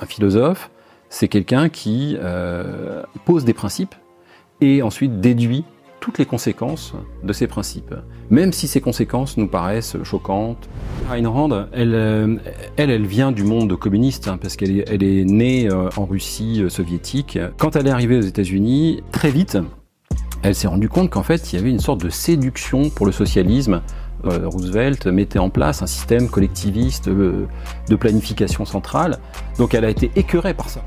Un philosophe, c'est quelqu'un qui euh, pose des principes et ensuite déduit toutes les conséquences de ces principes, même si ces conséquences nous paraissent choquantes. Ayn Rand, euh, elle, elle, vient du monde communiste, hein, parce qu'elle est née euh, en Russie soviétique. Quand elle est arrivée aux États-Unis, très vite, elle s'est rendue compte qu'en fait, il y avait une sorte de séduction pour le socialisme euh, Roosevelt mettait en place un système collectiviste euh, de planification centrale. Donc elle a été écœurée par ça.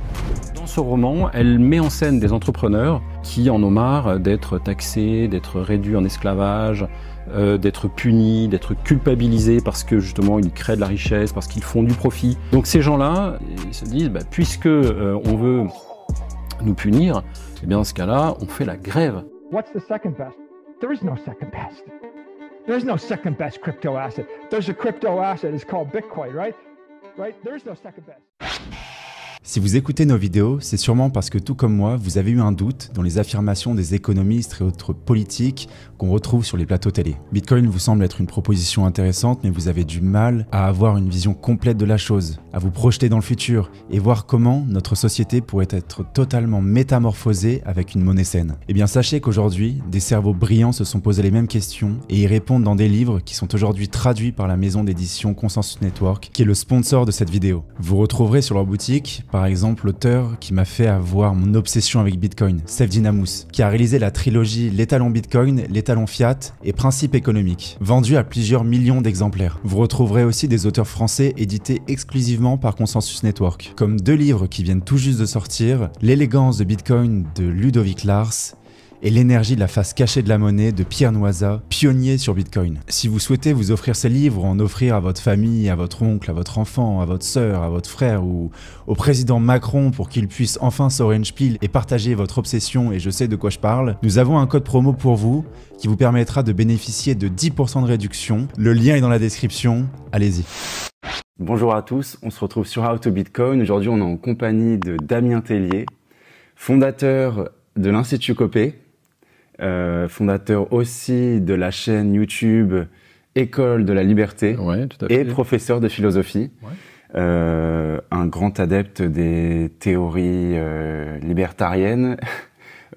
Dans ce roman, elle met en scène des entrepreneurs qui en ont marre d'être taxés, d'être réduits en esclavage, euh, d'être punis, d'être culpabilisés parce que justement ils créent de la richesse, parce qu'ils font du profit. Donc ces gens-là, ils se disent, bah, puisque on veut nous punir, eh bien dans ce cas-là, on fait la grève. second best? second best. There's no second best crypto asset. There's a crypto asset. It's called Bitcoin, right? Right? There's no second best. Si vous écoutez nos vidéos, c'est sûrement parce que tout comme moi, vous avez eu un doute dans les affirmations des économistes et autres politiques qu'on retrouve sur les plateaux télé. Bitcoin vous semble être une proposition intéressante, mais vous avez du mal à avoir une vision complète de la chose, à vous projeter dans le futur et voir comment notre société pourrait être totalement métamorphosée avec une monnaie saine. Eh bien sachez qu'aujourd'hui, des cerveaux brillants se sont posés les mêmes questions et y répondent dans des livres qui sont aujourd'hui traduits par la maison d'édition Consensus Network, qui est le sponsor de cette vidéo. Vous retrouverez sur leur boutique par exemple l'auteur qui m'a fait avoir mon obsession avec Bitcoin, Seth Dinamous, qui a réalisé la trilogie L'étalon Bitcoin, L'étalon Fiat et Principe économique, vendu à plusieurs millions d'exemplaires. Vous retrouverez aussi des auteurs français édités exclusivement par Consensus Network, comme deux livres qui viennent tout juste de sortir, L'élégance de Bitcoin de Ludovic Lars et l'énergie de la face cachée de la monnaie de Pierre Noisa, pionnier sur Bitcoin. Si vous souhaitez vous offrir ces livres ou en offrir à votre famille, à votre oncle, à votre enfant, à votre sœur, à votre frère ou au président Macron pour qu'il puisse enfin s'orange pile et partager votre obsession et je sais de quoi je parle, nous avons un code promo pour vous qui vous permettra de bénéficier de 10% de réduction. Le lien est dans la description, allez-y. Bonjour à tous, on se retrouve sur How to Bitcoin. Aujourd'hui, on est en compagnie de Damien Tellier, fondateur de l'Institut Copé, euh, fondateur aussi de la chaîne YouTube École de la Liberté et professeur de philosophie. Euh, un grand adepte des théories euh, libertariennes.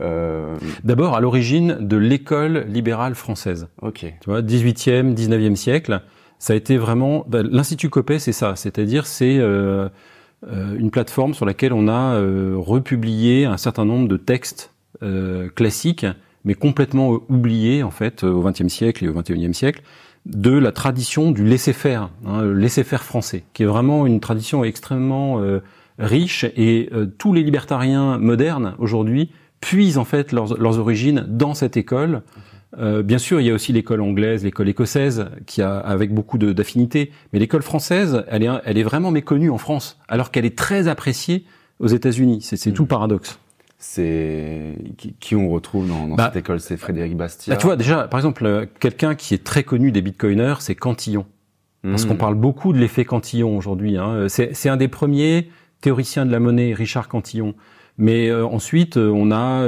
Euh, D'abord à l'origine de l'école libérale française. Ok. Tu vois, 18e, 19e siècle, ça a été vraiment bah, l'institut Copé, c'est ça, c'est-à-dire c'est euh, une plateforme sur laquelle on a republié un certain nombre de textes classiques mais complètement euh, oublié en fait euh, au XXe siècle et au XXIe siècle de la tradition du laisser-faire, hein, le laisser-faire français, qui est vraiment une tradition extrêmement euh, riche et tous les libertariens modernes aujourd'hui puisent en fait leurs, origines dans cette école. bien sûr, il y a aussi l'école anglaise, l'école écossaise, qui a avec beaucoup d'affinités, mais l'école française, elle est, elle est vraiment méconnue en France, alors qu'elle est très appréciée aux États-Unis. C'est mm. tout paradoxe c'est qui, on retrouve dans, bah, cette école, c'est Frédéric Bastiat. Bah, tu vois déjà, par exemple, euh, quelqu'un qui est très connu des Bitcoiners, c'est Cantillon, parce hmm. qu'on parle beaucoup de l'effet Cantillon aujourd'hui. Hein. Euh, c'est un des premiers théoriciens de la monnaie, Richard Cantillon. Mais euh, ensuite, on a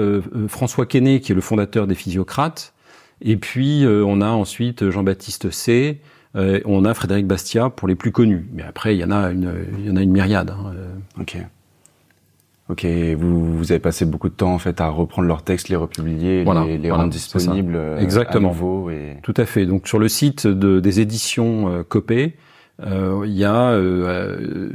François Quesnay, qui est le fondateur des physiocrates, et puis on a ensuite Jean-Baptiste C. on a Frédéric Bastiat pour les plus connus. Mais après, il y en a une, il y en a une myriade. Hein, ok. Ok, vous, vous avez passé beaucoup de temps en fait à reprendre leurs textes, les republier, les, les rendre disponibles euh, Exactement. à nouveau. Et... Tout à fait. Donc sur le site de, des éditions euh, Copé, euh, il y a, euh,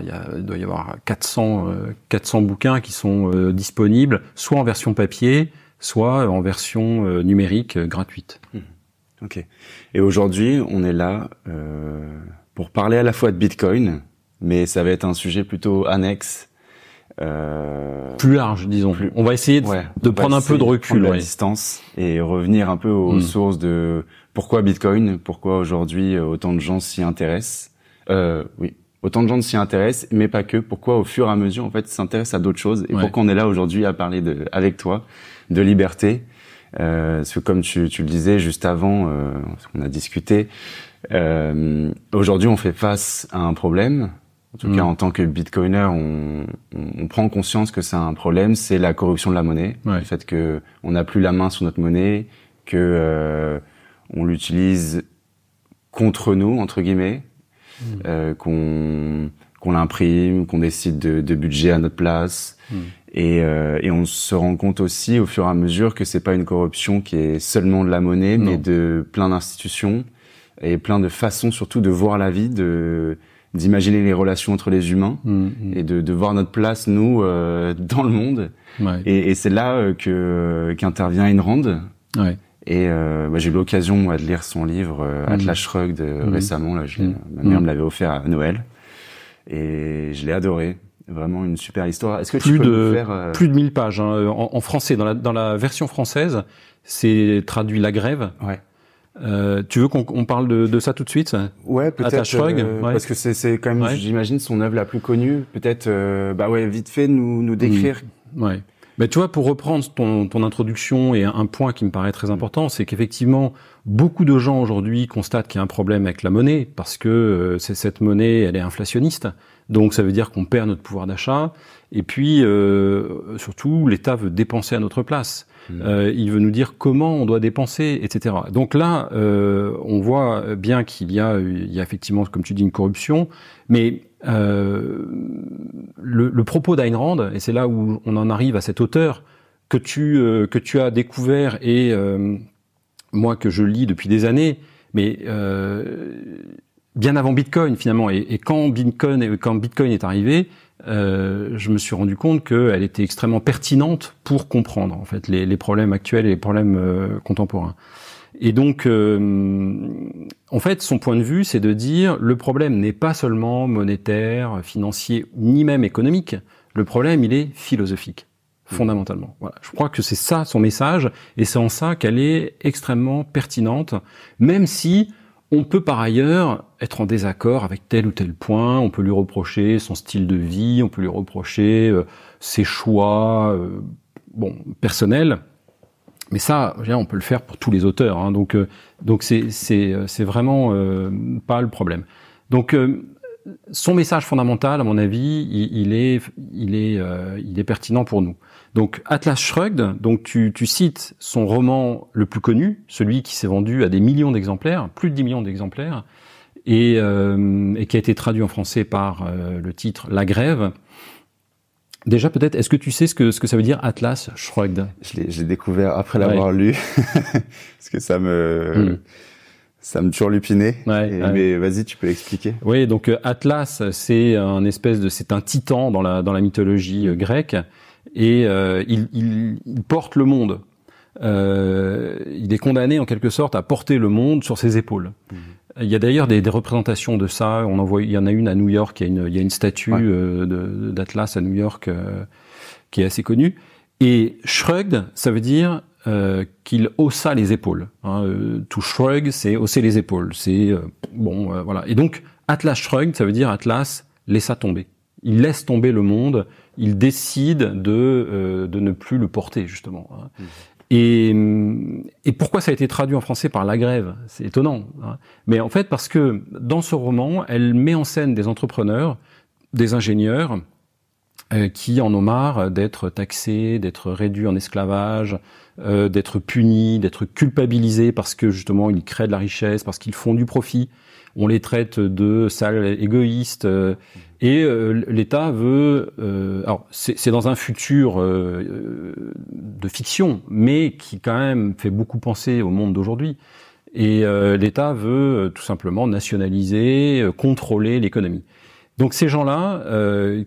il, y a, doit y avoir 400 400 bouquins qui sont disponibles, soit en version papier, soit en version numérique gratuite. Mmh. Ok. Et aujourd'hui, on est là pour parler à la fois de Bitcoin, mais ça va être un sujet plutôt annexe euh, plus large, disons. Plus, on va essayer de, prendre un peu de recul, ouais. la distance et revenir un peu aux hmm. sources de pourquoi Bitcoin, pourquoi aujourd'hui euh, autant de gens s'y intéressent. Euh, oui, autant de gens s'y intéressent, mais pas que. Pourquoi au fur et à mesure, en fait, s'intéressent à d'autres choses et pourquoi on est là aujourd'hui à parler de, avec toi de liberté. Euh, parce que comme tu, tu, le disais juste avant, on a discuté. aujourd'hui, on fait face à un problème en tout cas, mm. en tant que Bitcoiner, on, on, prend conscience que c'est un problème, c'est la corruption de la monnaie, le fait que on n'a plus la main sur notre monnaie, que euh, on l'utilise contre nous entre guillemets, mm. euh, qu'on qu'on l'imprime, qu'on décide de, de, budget à notre place, mm. et, euh, et on se rend compte aussi au fur et à mesure que c'est pas une corruption qui est seulement de la monnaie, mais de plein d'institutions et plein de façons surtout de voir la vie de d'imaginer les relations entre les humains mm, mm. et de, de, voir notre place nous euh, dans le monde. Ouais. Et, et c'est là euh, que qu'intervient Ayn Ouais. Et euh, bah, j'ai eu l'occasion de lire son livre euh, mm. Atlas Shrugged euh, récemment. Là, je ma mère me l'avait offert à Noël et je l'ai adoré. Vraiment une super histoire. Est-ce que plus tu peux de, faire plus de 1000 pages hein, en, en, français dans la, dans la version française, c'est traduit La Grève. Ouais. Euh, tu veux qu'on parle de, de, ça tout de suite Ouais, peut-être. Euh, parce que c'est quand même, j'imagine, son œuvre la plus connue. Peut-être, euh, bah ouais, vite fait, nous, nous mm. décrire. Ouais. Mais tu vois, pour reprendre ton, ton introduction et un, point qui me paraît très important, c'est qu'effectivement, beaucoup de gens aujourd'hui constatent qu'il y a un problème avec la monnaie parce que c'est cette monnaie, elle est inflationniste. Donc ça veut dire qu'on perd notre pouvoir d'achat. Et puis, surtout, l'État veut dépenser à notre place. Hmm. Euh, il veut nous dire comment on doit dépenser, etc. Donc là, euh, on voit bien qu'il y a, il y a effectivement, comme tu dis, une corruption, mais euh, le, propos d'Ayn et c'est là où on en arrive à cet auteur que tu, que tu as découvert et moi que je lis depuis des années, mais bien avant Bitcoin finalement. Et, quand Bitcoin, quand Bitcoin est arrivé, euh, je me suis rendu compte qu'elle était extrêmement pertinente pour comprendre en fait les, les problèmes actuels et les problèmes euh, contemporains. Et donc, euh, en fait, son point de vue, c'est de dire le problème n'est pas seulement monétaire, financier, ni même économique. Le problème, il est philosophique, mmh. fondamentalement. Voilà. Je crois que c'est ça son message, et c'est en ça qu'elle est extrêmement pertinente, même si on peut par ailleurs être en désaccord avec tel ou tel point, on peut lui reprocher son style de vie, on peut lui reprocher euh, ses choix euh, bon, personnels, mais ça, on peut le faire pour tous les auteurs, hein. donc euh, donc c'est c'est vraiment pas le problème. Donc son message fondamental, à mon avis, il est il est il est pertinent pour nous. Donc Atlas Shrugged, donc tu, cites son roman le plus connu, celui qui s'est vendu à des millions d'exemplaires, plus de 10 millions d'exemplaires, euh, et, qui a été traduit en français par euh, le titre La Grève. Déjà, peut-être, est-ce que tu sais ce que, ça veut dire Atlas Shrugged Je l'ai découvert après l'avoir lu, parce que ça me... Hmm. Ça me turlupinait. Mais vas-y, tu peux l'expliquer. Oui, donc euh, Atlas, c'est un espèce de, c'est un titan dans la dans la mythologie grecque et euh, il, il, porte le monde. Euh, il est condamné en quelque sorte à porter le monde sur ses épaules. Mhm. Il y a d'ailleurs des, des, représentations de ça. On en voit, il y en a une à New York. Il y a une, il y a une statue euh, d'Atlas à New York euh, qui est assez connue. Et shrugged, ça veut dire qu'il haussa les épaules. Hein, to shrug, c'est hausser les épaules. C'est bon, voilà. Et donc Atlas shrugged, ça veut dire Atlas laissa tomber. Il laisse tomber le monde il décide de, euh, de ne plus le porter, justement. Hein. Mmh. Et, pourquoi ça a été traduit en français par la grève C'est étonnant. Hein. Mais en fait, parce que dans ce roman, elle met en scène des entrepreneurs, des ingénieurs, euh, qui en ont marre d'être taxés, d'être réduits en esclavage, euh, d'être punis, d'être culpabilisés parce que justement ils créent de la richesse, parce qu'ils font du profit. On les traite de sales égoïstes, mmh. Et euh, l'État veut, euh, alors c'est dans un futur euh, de fiction, mais qui quand même fait beaucoup penser au monde d'aujourd'hui. Et l'État veut tout simplement nationaliser, contrôler l'économie. Donc ces gens-là,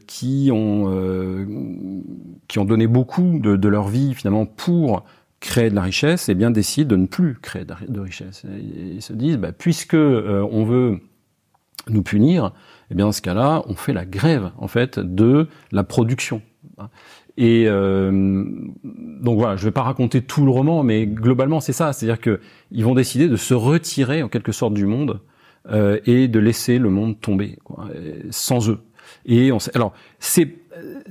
qui ont qui ont donné beaucoup de, leur vie finalement pour créer de la richesse, et eh bien décident de ne plus créer de, richesse. Ils se disent, bah, puisque on veut nous punir, et eh bien dans ce cas-là, on fait la grève en fait de la production. Et euh, donc voilà, je ne vais pas raconter tout le roman, mais globalement c'est ça, c'est-à-dire que ils vont décider de se retirer en quelque sorte du monde euh, et de laisser le monde tomber quoi, euh, sans eux. Et on, alors c'est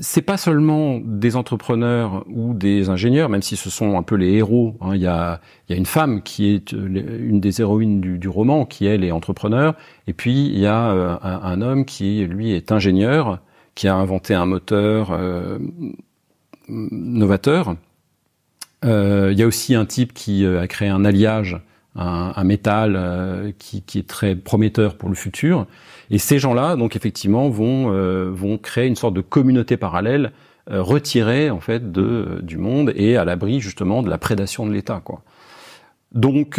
c'est pas seulement des entrepreneurs ou des ingénieurs, même si ce sont un peu les héros. Hein. Il, y a, une femme qui est euh, une des héroïnes du, roman, qui elle est entrepreneur, et puis il y a euh, un, homme qui lui est ingénieur, qui a inventé un moteur euh, novateur. il y a aussi un type qui a créé un alliage un, un métal euh, qui, est très prometteur pour le futur. Et ces gens-là, donc effectivement, vont euh, vont créer une sorte de communauté parallèle euh, retirée en fait de du monde et à l'abri justement de la prédation de l'État, quoi. Donc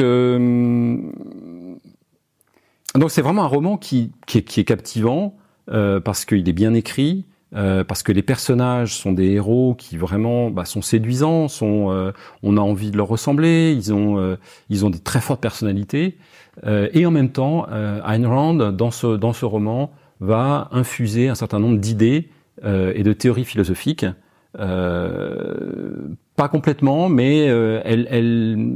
donc c'est vraiment un roman qui qui est captivant parce qu'il est bien écrit, euh, parce que les personnages sont des héros qui vraiment bah, sont séduisants, sont, euh, on a envie de leur ressembler, ils ont, euh, ils ont des très fortes personnalités. et en même temps, Ayn Rand, dans ce, dans ce roman, va infuser un certain nombre d'idées et de théories philosophiques. pas complètement, mais elle, elle,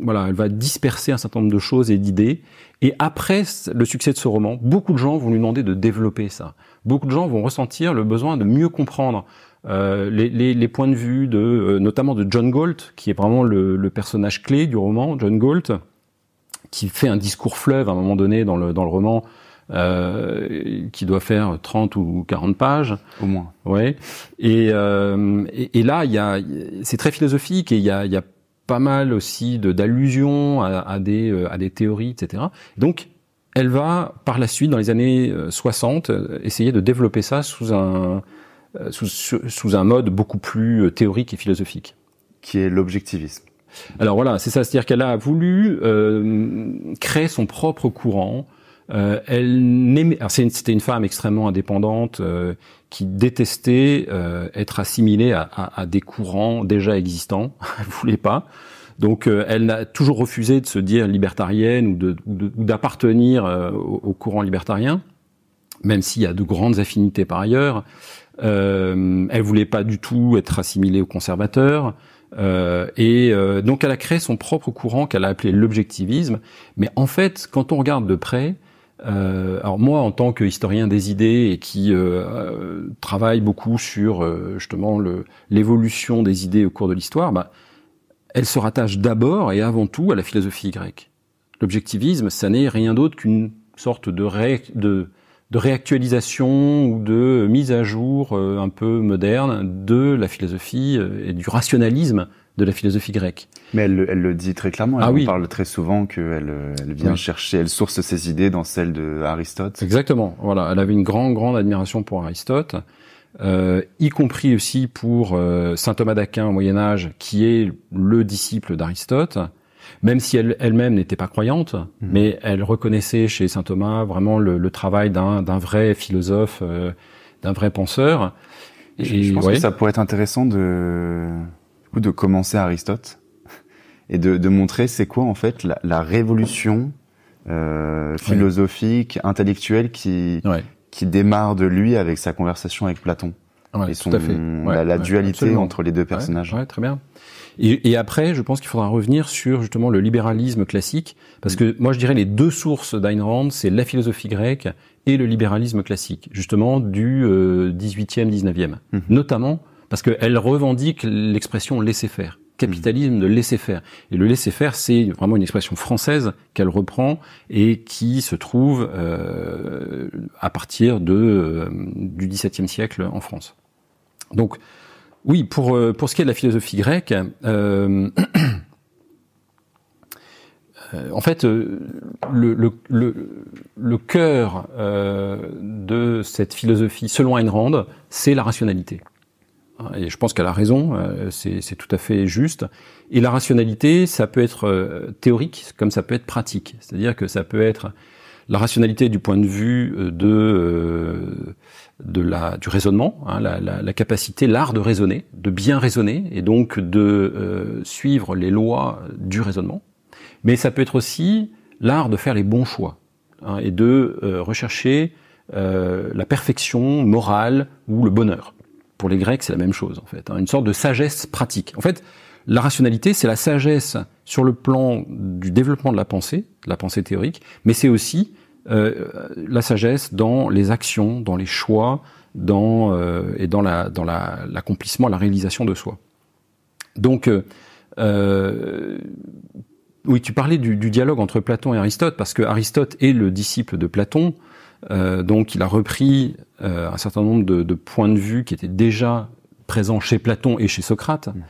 voilà, elle va disperser un certain nombre de choses et d'idées. Et après le succès de ce roman, beaucoup de gens vont lui demander de développer ça beaucoup de gens vont ressentir le besoin de mieux comprendre euh, les, points de vue de euh, notamment de John Galt, qui est vraiment le, personnage clé du roman, John Galt, qui fait un discours fleuve à un moment donné dans le, dans le roman, euh, qui doit faire 30 ou 40 pages au moins. Ouais. Et, là, il y a, c'est très philosophique et il y a, y a, pas mal aussi de d'allusions à, à, des à des théories, etc. Donc elle va par la suite, dans les années 60, euh, euh, essayer de développer ça sous un, euh, sous, un mode beaucoup plus théorique et philosophique. Qui est l'objectivisme. Alors voilà, c'est ça, c'est-à-dire qu'elle a voulu créer son propre courant. elle c'était une, femme extrêmement indépendante qui détestait être assimilée à, des courants déjà existants. elle voulait pas. Donc euh, elle a toujours refusé de se dire libertarienne ou d'appartenir euh, au, courant libertarien, même s'il y a de grandes affinités par ailleurs. Euh, elle voulait pas du tout être assimilée aux conservateurs. Euh, et donc elle a créé son propre courant qu'elle a appelé l'objectivisme. Mais en fait, quand on regarde de près, alors moi, en tant qu'historien des idées et qui travaille beaucoup sur justement l'évolution des idées au cours de l'histoire, bah, elle se rattache d'abord et avant tout à la philosophie grecque. L'objectivisme, ça n'est rien d'autre qu'une sorte de, réactualisation ou de mise à jour euh, un peu moderne de la philosophie euh, et du rationalisme de la philosophie grecque. Mais elle, le dit très clairement, ah elle en parle très souvent qu'elle elle vient chercher, elle source ses idées dans celles de Aristote. Exactement, voilà, elle avait une grande, grande admiration pour Aristote. Euh, y compris aussi pour euh, saint Thomas d'Aquin au Moyen Âge, qui est le disciple d'Aristote, même si elle elle-même n'était pas croyante, mhm. mais elle reconnaissait chez saint Thomas vraiment le, le travail d'un vrai philosophe, euh, d'un vrai penseur. Et, je, pense que ça pourrait être intéressant de du coup, de commencer Aristote et de, de montrer c'est quoi en fait la, la révolution. Euh, philosophique, intellectuelle qui qui démarre de lui avec sa conversation avec Platon. tout à fait. la, dualité entre les deux personnages. Ouais, très bien. Et, après, je pense qu'il faudra revenir sur justement le libéralisme classique, parce que moi je dirais les deux sources d'Ayn Rand, c'est la philosophie grecque et le libéralisme classique, justement du euh, 18e, 19e, mhm. notamment parce qu'elle revendique l'expression laisser faire capitalisme hmm. de laisser faire. Et le laisser faire, c'est vraiment une expression française qu'elle reprend et qui se trouve euh, à partir de, euh, du XVIIe siècle en France. Donc, oui, pour, euh, pour ce qui est de la philosophie grecque, en fait, le, le, le cœur de cette philosophie, selon Ayn c'est la rationalité et je pense qu'elle a raison, euh, c'est tout à fait juste. Et la rationalité, ça peut être euh, théorique comme ça peut être pratique. C'est-à-dire que ça peut être la rationalité du point de vue euh, de, de la, du raisonnement, hein, la, la, la, capacité, l'art de raisonner, de bien raisonner, et donc de suivre les lois du raisonnement. Mais ça peut être aussi l'art de faire les bons choix hein, et de rechercher euh, la perfection morale ou le bonheur. Pour les Grecs, c'est la même chose, en fait. Hein. une sorte de sagesse pratique. En fait, la rationalité, c'est la sagesse sur le plan du développement de la pensée, de la pensée théorique, mais c'est aussi euh, la sagesse dans les actions, dans les choix, dans euh, et dans la dans l'accomplissement, la, la, réalisation de soi. Donc euh, euh, oui, tu parlais du, du, dialogue entre Platon et Aristote parce que Aristote est le disciple de Platon. Euh, donc il a repris euh, un certain nombre de, points de vue qui étaient déjà présents chez Platon et chez Socrate. Mmh.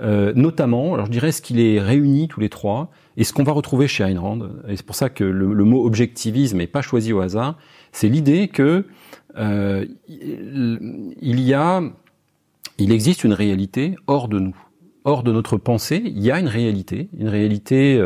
Euh, notamment, alors je dirais ce qu'il est réuni tous les trois et ce qu'on va retrouver chez Ayn Rand, et c'est pour ça que le, mot objectivisme n'est pas choisi au hasard, c'est l'idée que il y a, il existe une réalité hors de nous, hors de notre pensée, il y a une réalité, une réalité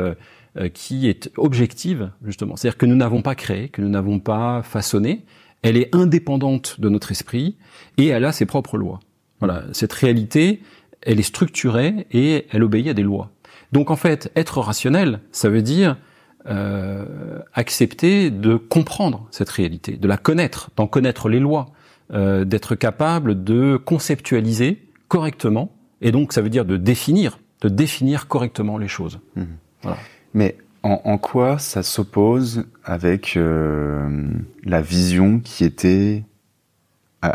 euh, qui est objective, justement. C'est-à-dire que nous n'avons pas créé, que nous n'avons pas façonné. Elle est indépendante de notre esprit et elle a ses propres lois. Voilà. Cette réalité, elle est structurée et elle obéit à des lois. Donc en fait, être rationnel, ça veut dire euh, accepter de comprendre cette réalité, de la connaître, d'en connaître les lois, euh, d'être capable de conceptualiser correctement, et donc ça veut dire de définir, de définir correctement les choses. Mmh. Voilà. Mais en, en quoi ça s'oppose avec euh, la vision qui était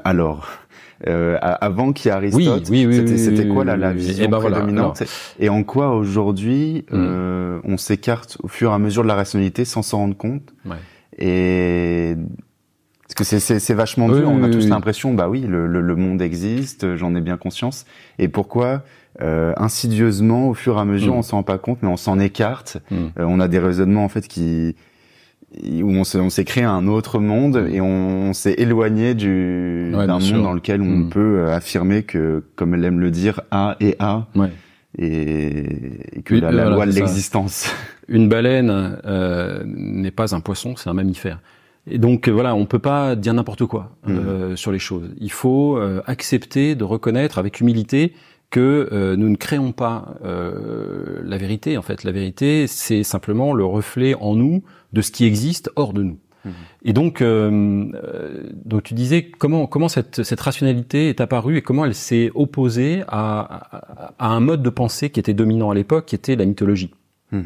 alors euh, avant qu'il y ait Aristote, oui, oui, c'était quoi la, vision prédominante Et en quoi aujourd'hui hmm. euh, on s'écarte au fur et à mesure de la rationalité sans s'en rendre compte ouais. Et parce que c'est vachement dur. on a tous l'impression, bah oui, le monde existe, j'en ai bien conscience. Et pourquoi euh, insidieusement, au fur et à mesure, mm. on s'en rend pas compte, mais on s'en écarte. Mm. Euh, on a des raisonnements en fait qui où on s'est créé un autre monde et on, s'est éloigné du d'un monde dans lequel on mm. peut euh, affirmer que, comme elle aime le dire, A et A. Et, que la, loi de l'existence. Une baleine n'est pas un poisson, c'est un mammifère. Et donc voilà, on peut pas dire n'importe quoi sur les choses. Il faut accepter de reconnaître avec humilité que euh, nous ne créons pas euh, la vérité. En fait, la vérité, c'est simplement le reflet en nous de ce qui existe hors de nous. Mmh. Et donc, euh, donc tu disais comment comment cette, rationalité est apparue et comment elle s'est opposée à, un mode de pensée qui était dominant à l'époque, qui était la mythologie, mmh.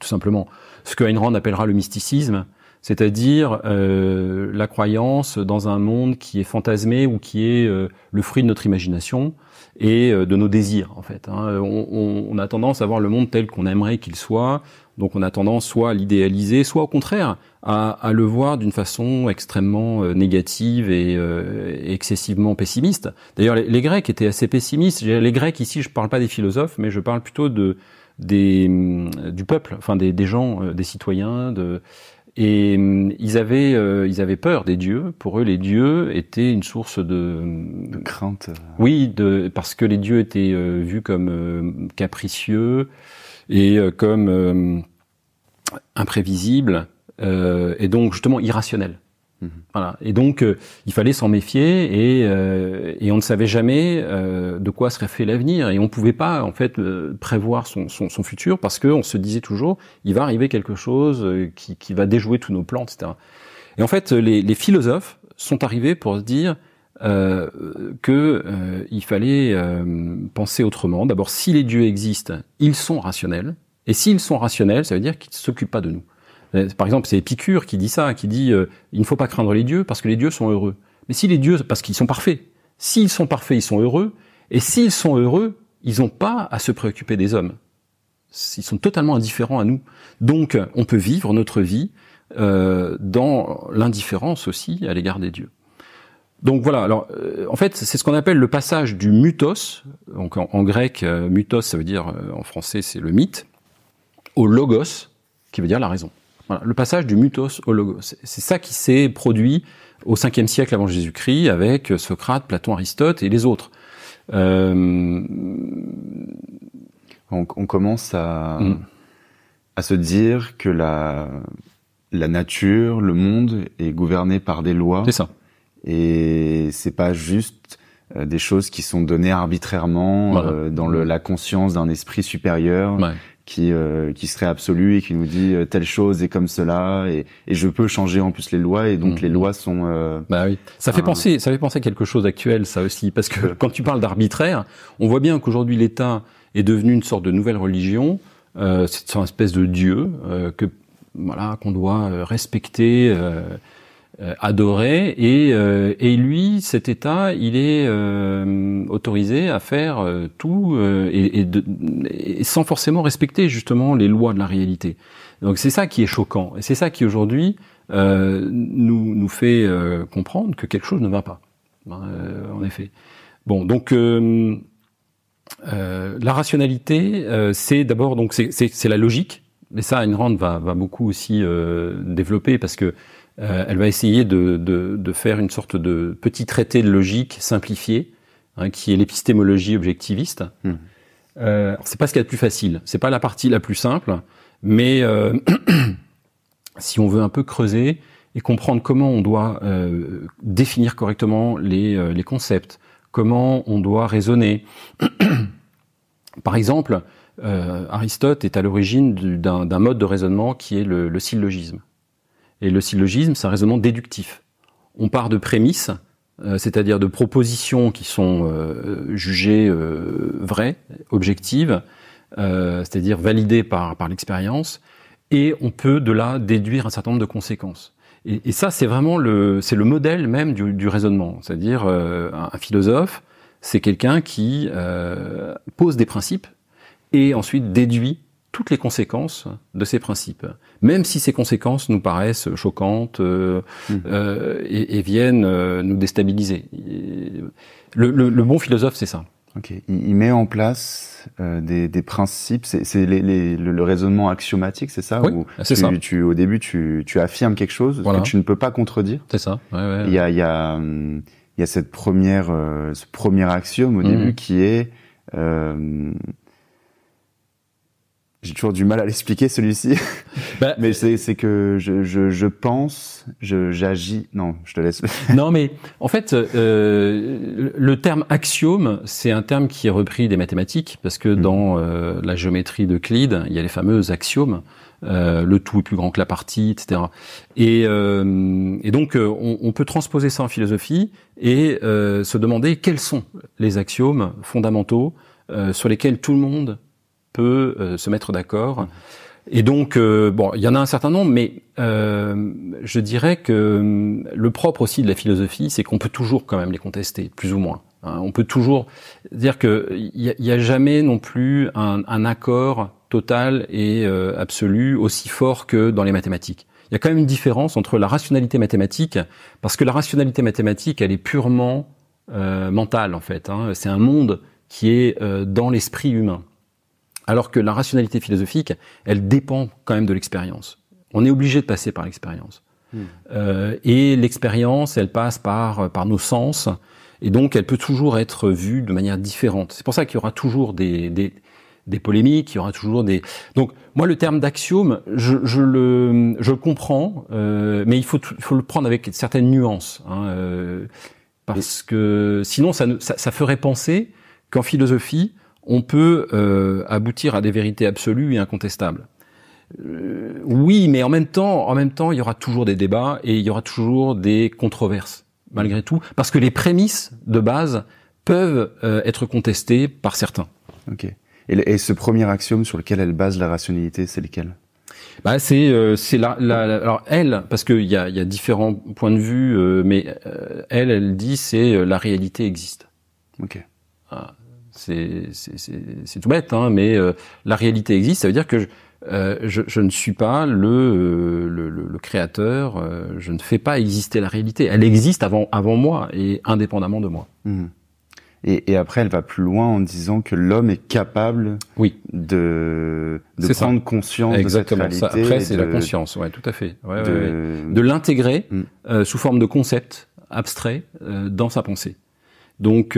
tout simplement. Ce que Ayn Rand appellera le mysticisme, c'est-à-dire la croyance dans un monde qui est fantasmé ou qui est le fruit de notre imagination et euh, de nos désirs en fait. Hein. On, on, on, a tendance à voir le monde tel qu'on aimerait qu'il soit, donc on a tendance soit à l'idéaliser, soit au contraire à, à le voir d'une façon extrêmement euh, négative et euh, excessivement pessimiste. D'ailleurs, les, Grecs étaient assez pessimistes. Les Grecs ici, je parle pas des philosophes, mais je parle plutôt de des, hum, du peuple, enfin des, des gens, des citoyens, de et hum, ils avaient, euh, ils avaient peur des dieux. Pour eux, les dieux étaient une source de, crainte. Oui, parce que les dieux étaient euh, vus comme euh, capricieux et comme imprévisibles et donc justement irrationnels. Mhm. Voilà. Et donc, euh, il fallait s'en méfier et, euh, on ne savait jamais euh, de quoi serait fait l'avenir et on ne pouvait pas en fait prévoir son, futur parce qu'on se disait toujours il va arriver quelque chose qui, va déjouer tous nos plans, etc. Et en fait, les, philosophes sont arrivés pour se dire que il fallait penser autrement. D'abord, si les dieux existent, ils sont rationnels et s'ils sont rationnels, ça veut dire qu'ils ne s'occupent pas de nous. Euh, par exemple, c'est Épicure qui dit ça, qui dit euh, il ne faut pas craindre les dieux parce que les dieux sont heureux. Mais si les dieux, parce qu'ils sont parfaits, s'ils sont parfaits, ils sont heureux, et s'ils sont heureux, ils n'ont pas à se préoccuper des hommes. Ils sont totalement indifférents à nous. Donc, on peut vivre notre vie euh, dans l'indifférence aussi à l'égard des dieux. Donc voilà. Alors, en fait, c'est ce qu'on appelle le passage du mutos. Donc en, grec, mythos, mutos, ça veut dire, en français, c'est le mythe, au logos, qui veut dire la raison le passage du mutos au logos. C'est ça qui s'est produit au 5e siècle avant Jésus-Christ avec euh, Socrate, Platon, Aristote et les autres. Euh, on, commence mm. à, se dire que la, la nature, le monde est gouverné par des lois. C'est ça. Et c'est pas juste euh, des choses qui sont données arbitrairement dans mm. la conscience d'un esprit supérieur ouais qui euh, qui serait absolu et qui nous dit euh, telle chose est comme cela et, et je peux changer en plus les lois et donc les mhm. lois sont euh, bah oui ça fait penser ça fait penser à quelque chose d'actuel ça aussi parce que quand tu parles d'arbitraire on voit bien qu'aujourd'hui l'État est devenu une sorte de nouvelle religion euh, c'est une espèce de dieu que voilà qu'on doit respecter euh, adoré et, euh, et lui cet état il est euh, autorisé à faire tout et, sans forcément respecter justement les lois de la réalité donc c'est ça qui est choquant et c'est ça qui aujourd'hui nous nous fait comprendre que quelque chose ne va pas hein, en effet bon donc la rationalité c'est d'abord donc c'est la logique mais ça Ayn Rand va, va beaucoup aussi développer parce que euh, elle va essayer de, faire une sorte de petit traité de logique simplifié, hein, qui est l'épistémologie objectiviste. Hmm. Euh, c'est pas ce qu'il y a plus facile, c'est pas la partie la plus simple, mais euh, si on veut un peu creuser et comprendre comment on doit définir correctement les, concepts, comment on doit raisonner. Par exemple, Aristote est à l'origine d'un mode de raisonnement qui est le syllogisme. Et le syllogisme, c'est un raisonnement déductif. On part de prémices, euh, c'est-à-dire de propositions qui sont euh, jugées euh, vraies, objectives, c'est-à-dire validées par, par l'expérience, et on peut de là déduire un certain nombre de conséquences. Et, ça, c'est vraiment le, c'est le modèle même du, du raisonnement, c'est-à-dire un, philosophe, c'est quelqu'un qui pose des principes et ensuite déduit toutes les conséquences de ces principes, même si ces conséquences nous paraissent choquantes euh, mmh. euh, et, viennent euh, nous déstabiliser. Le, bon philosophe, c'est ça. Il, met en place des, principes, c'est le, raisonnement axiomatique, c'est ça Oui, c'est ça. Tu, au début, tu, tu affirmes quelque chose que tu ne peux pas contredire. C'est ça. Ouais, ouais, Il y a, il y hum, cette première, ce premier axiome au mmh. début qui est j'ai toujours du mal à l'expliquer celui-ci. Bah, mais c'est que je, je pense, j'agis. non, je te laisse. non, mais en fait, euh, le terme axiome, c'est un terme qui est repris des mathématiques parce que hmm. dans euh, la géométrie de d'Euclide, il y a les fameux axiomes. Euh, le tout est plus grand que la partie, etc. Et, donc, on, peut transposer ça en philosophie et se demander quels sont les axiomes fondamentaux sur lesquels tout le monde peut euh, se mettre d'accord. Et donc, euh, bon, il y en a un certain nombre, mais euh, je dirais que le propre aussi de la philosophie, c'est qu'on peut toujours quand même les contester, plus ou moins. Hein. on peut toujours dire que il n'y a, jamais non plus un, accord total et absolu aussi fort que dans les mathématiques. Il y a quand même une différence entre la rationalité mathématique, parce que la rationalité mathématique, elle est purement mentale en fait. Hein. c'est un monde qui est dans l'esprit humain. Alors que la rationalité philosophique, elle dépend quand même de l'expérience. On est obligé de passer par l'expérience. Hmm. Euh, et l'expérience, elle passe par, euh, par nos sens, et donc elle peut toujours être vue de manière différente. C'est pour ça qu'il y aura toujours des, des, des, polémiques, il y aura toujours des... Donc moi, le terme d'axiome, je, je, le, je comprends, euh, mais il faut, il faut le prendre avec certaines nuances, hein, parce que sinon, ça, ça ferait penser qu'en philosophie, on peut euh, aboutir à des vérités absolues et incontestables. Euh, oui, mais en même temps, en même temps, il y aura toujours des débats et il y aura toujours des controverses malgré tout, parce que les prémices de base peuvent euh, être contestées par certains. Ok. Et, ce premier axiome sur lequel elle base la rationalité, c'est lequel bah, c'est la, alors elle parce qu'il y a, différents points de vue, mais elle elle dit c'est la réalité existe. Ok. Ah. C'est tout bête, hein, mais euh, la réalité existe. Ça veut dire que je, euh, ne suis pas le, euh, créateur. je ne fais pas exister la réalité. Elle existe avant, avant moi et indépendamment de moi. Mmh. Et, après, elle va plus loin en disant que l'homme est capable oui. de, prendre conscience de cette réalité. Après, c'est la conscience, ouais, tout à fait. de l'intégrer mmh. sous forme de concept abstrait dans sa pensée. Donc,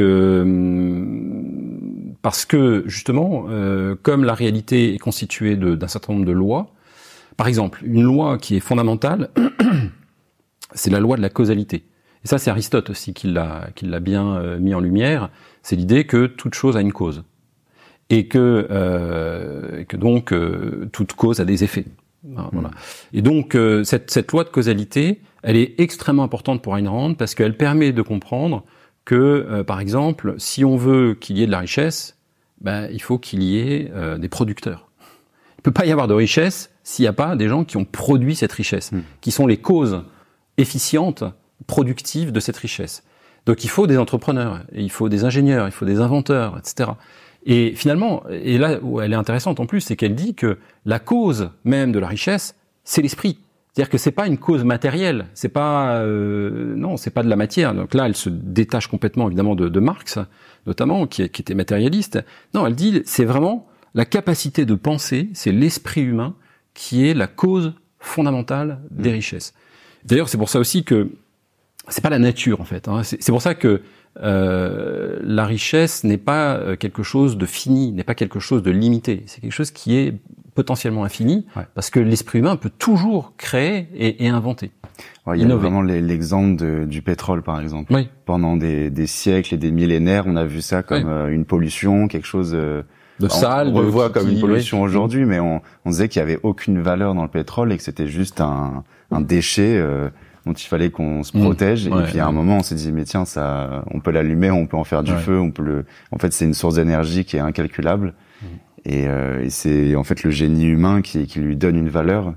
parce que justement, euh, comme la réalité est constituée d'un certain nombre de lois, par exemple, une loi qui est fondamentale, c'est la loi de la causalité. Et ça, c'est Aristote aussi qui l'a bien euh, mis en lumière. C'est l'idée que toute chose a une cause et que, euh, donc toute cause a des effets. Hein, hmm. Et donc cette, cette, loi de causalité, elle est extrêmement importante pour Ayn Rand parce qu'elle permet de comprendre que, par exemple, si on veut qu'il y ait de la richesse, ben, il faut qu'il y ait euh, des producteurs. Il ne peut pas y avoir de richesse s'il n'y a pas des gens qui ont produit cette richesse, hmm. qui sont les causes efficientes, productives de cette richesse. Donc il faut des entrepreneurs, il faut des ingénieurs, il faut des inventeurs, etc. Et finalement, et là où elle est intéressante en plus, c'est qu'elle dit que la cause même de la richesse, c'est l'esprit. C'est-à-dire que c'est pas une cause matérielle, c'est pas euh, non, c'est pas de la matière. Donc là, elle se détache complètement évidemment de Marx, notamment, qui, était matérialiste. Non, elle dit, c'est vraiment la capacité de penser, c'est l'esprit humain qui est la cause fondamentale des mm. richesses. D'ailleurs, c'est pour ça aussi que c'est pas la nature en fait. Hein. C'est pour ça que euh, la richesse n'est pas euh, quelque chose de fini, n'est pas quelque chose de limité. C'est quelque chose qui est potentiellement infini, parce que l'esprit humain peut toujours créer et, inventer. il y a vraiment l'exemple du pétrole, par exemple. Pendant des, siècles et des millénaires, on a vu ça comme euh, une pollution, quelque chose... Euh, de sale, on, le voit comme une pollution aujourd'hui, mais on, on disait qu'il y avait aucune valeur dans le pétrole et que c'était juste un, déchet euh, dont il fallait qu'on se mmh. protège. et puis à un moment, on s'est dit mais tiens, ça, on peut l'allumer, on peut en faire du feu, on peut En fait, c'est une source d'énergie qui est incalculable. Et, euh, et c'est en fait le génie humain qui, qui lui donne une valeur.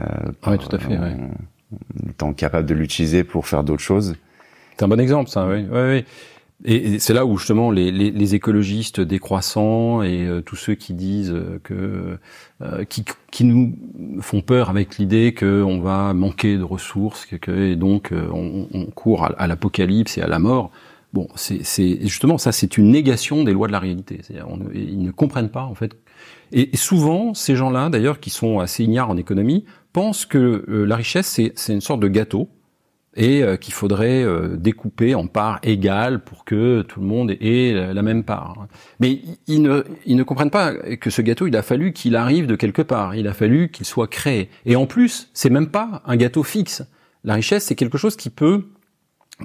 Euh, ah tout à fait. En, étant capable de l'utiliser pour faire d'autres choses. C'est un bon exemple, ça. Oui, Et c'est là où justement les, les, les écologistes décroissants et euh, tous ceux qui disent que euh, qui, qui, nous font peur avec l'idée qu'on va manquer de ressources, que, et donc on, on, court à l'apocalypse et à la mort. Bon, c'est justement ça, c'est une négation des lois de la réalité. ils ne comprennent pas en fait. Et, souvent, ces gens-là, d'ailleurs, qui sont assez ignares en économie, pensent que euh, la richesse c'est une sorte de gâteau et euh, qu'il faudrait euh, découper en parts égales pour que tout le monde ait la même part. Mais ils ne, ils ne comprennent pas que ce gâteau, il a fallu qu'il arrive de quelque part, il a fallu qu'il soit créé. Et en plus, c'est même pas un gâteau fixe. La richesse, c'est quelque chose qui peut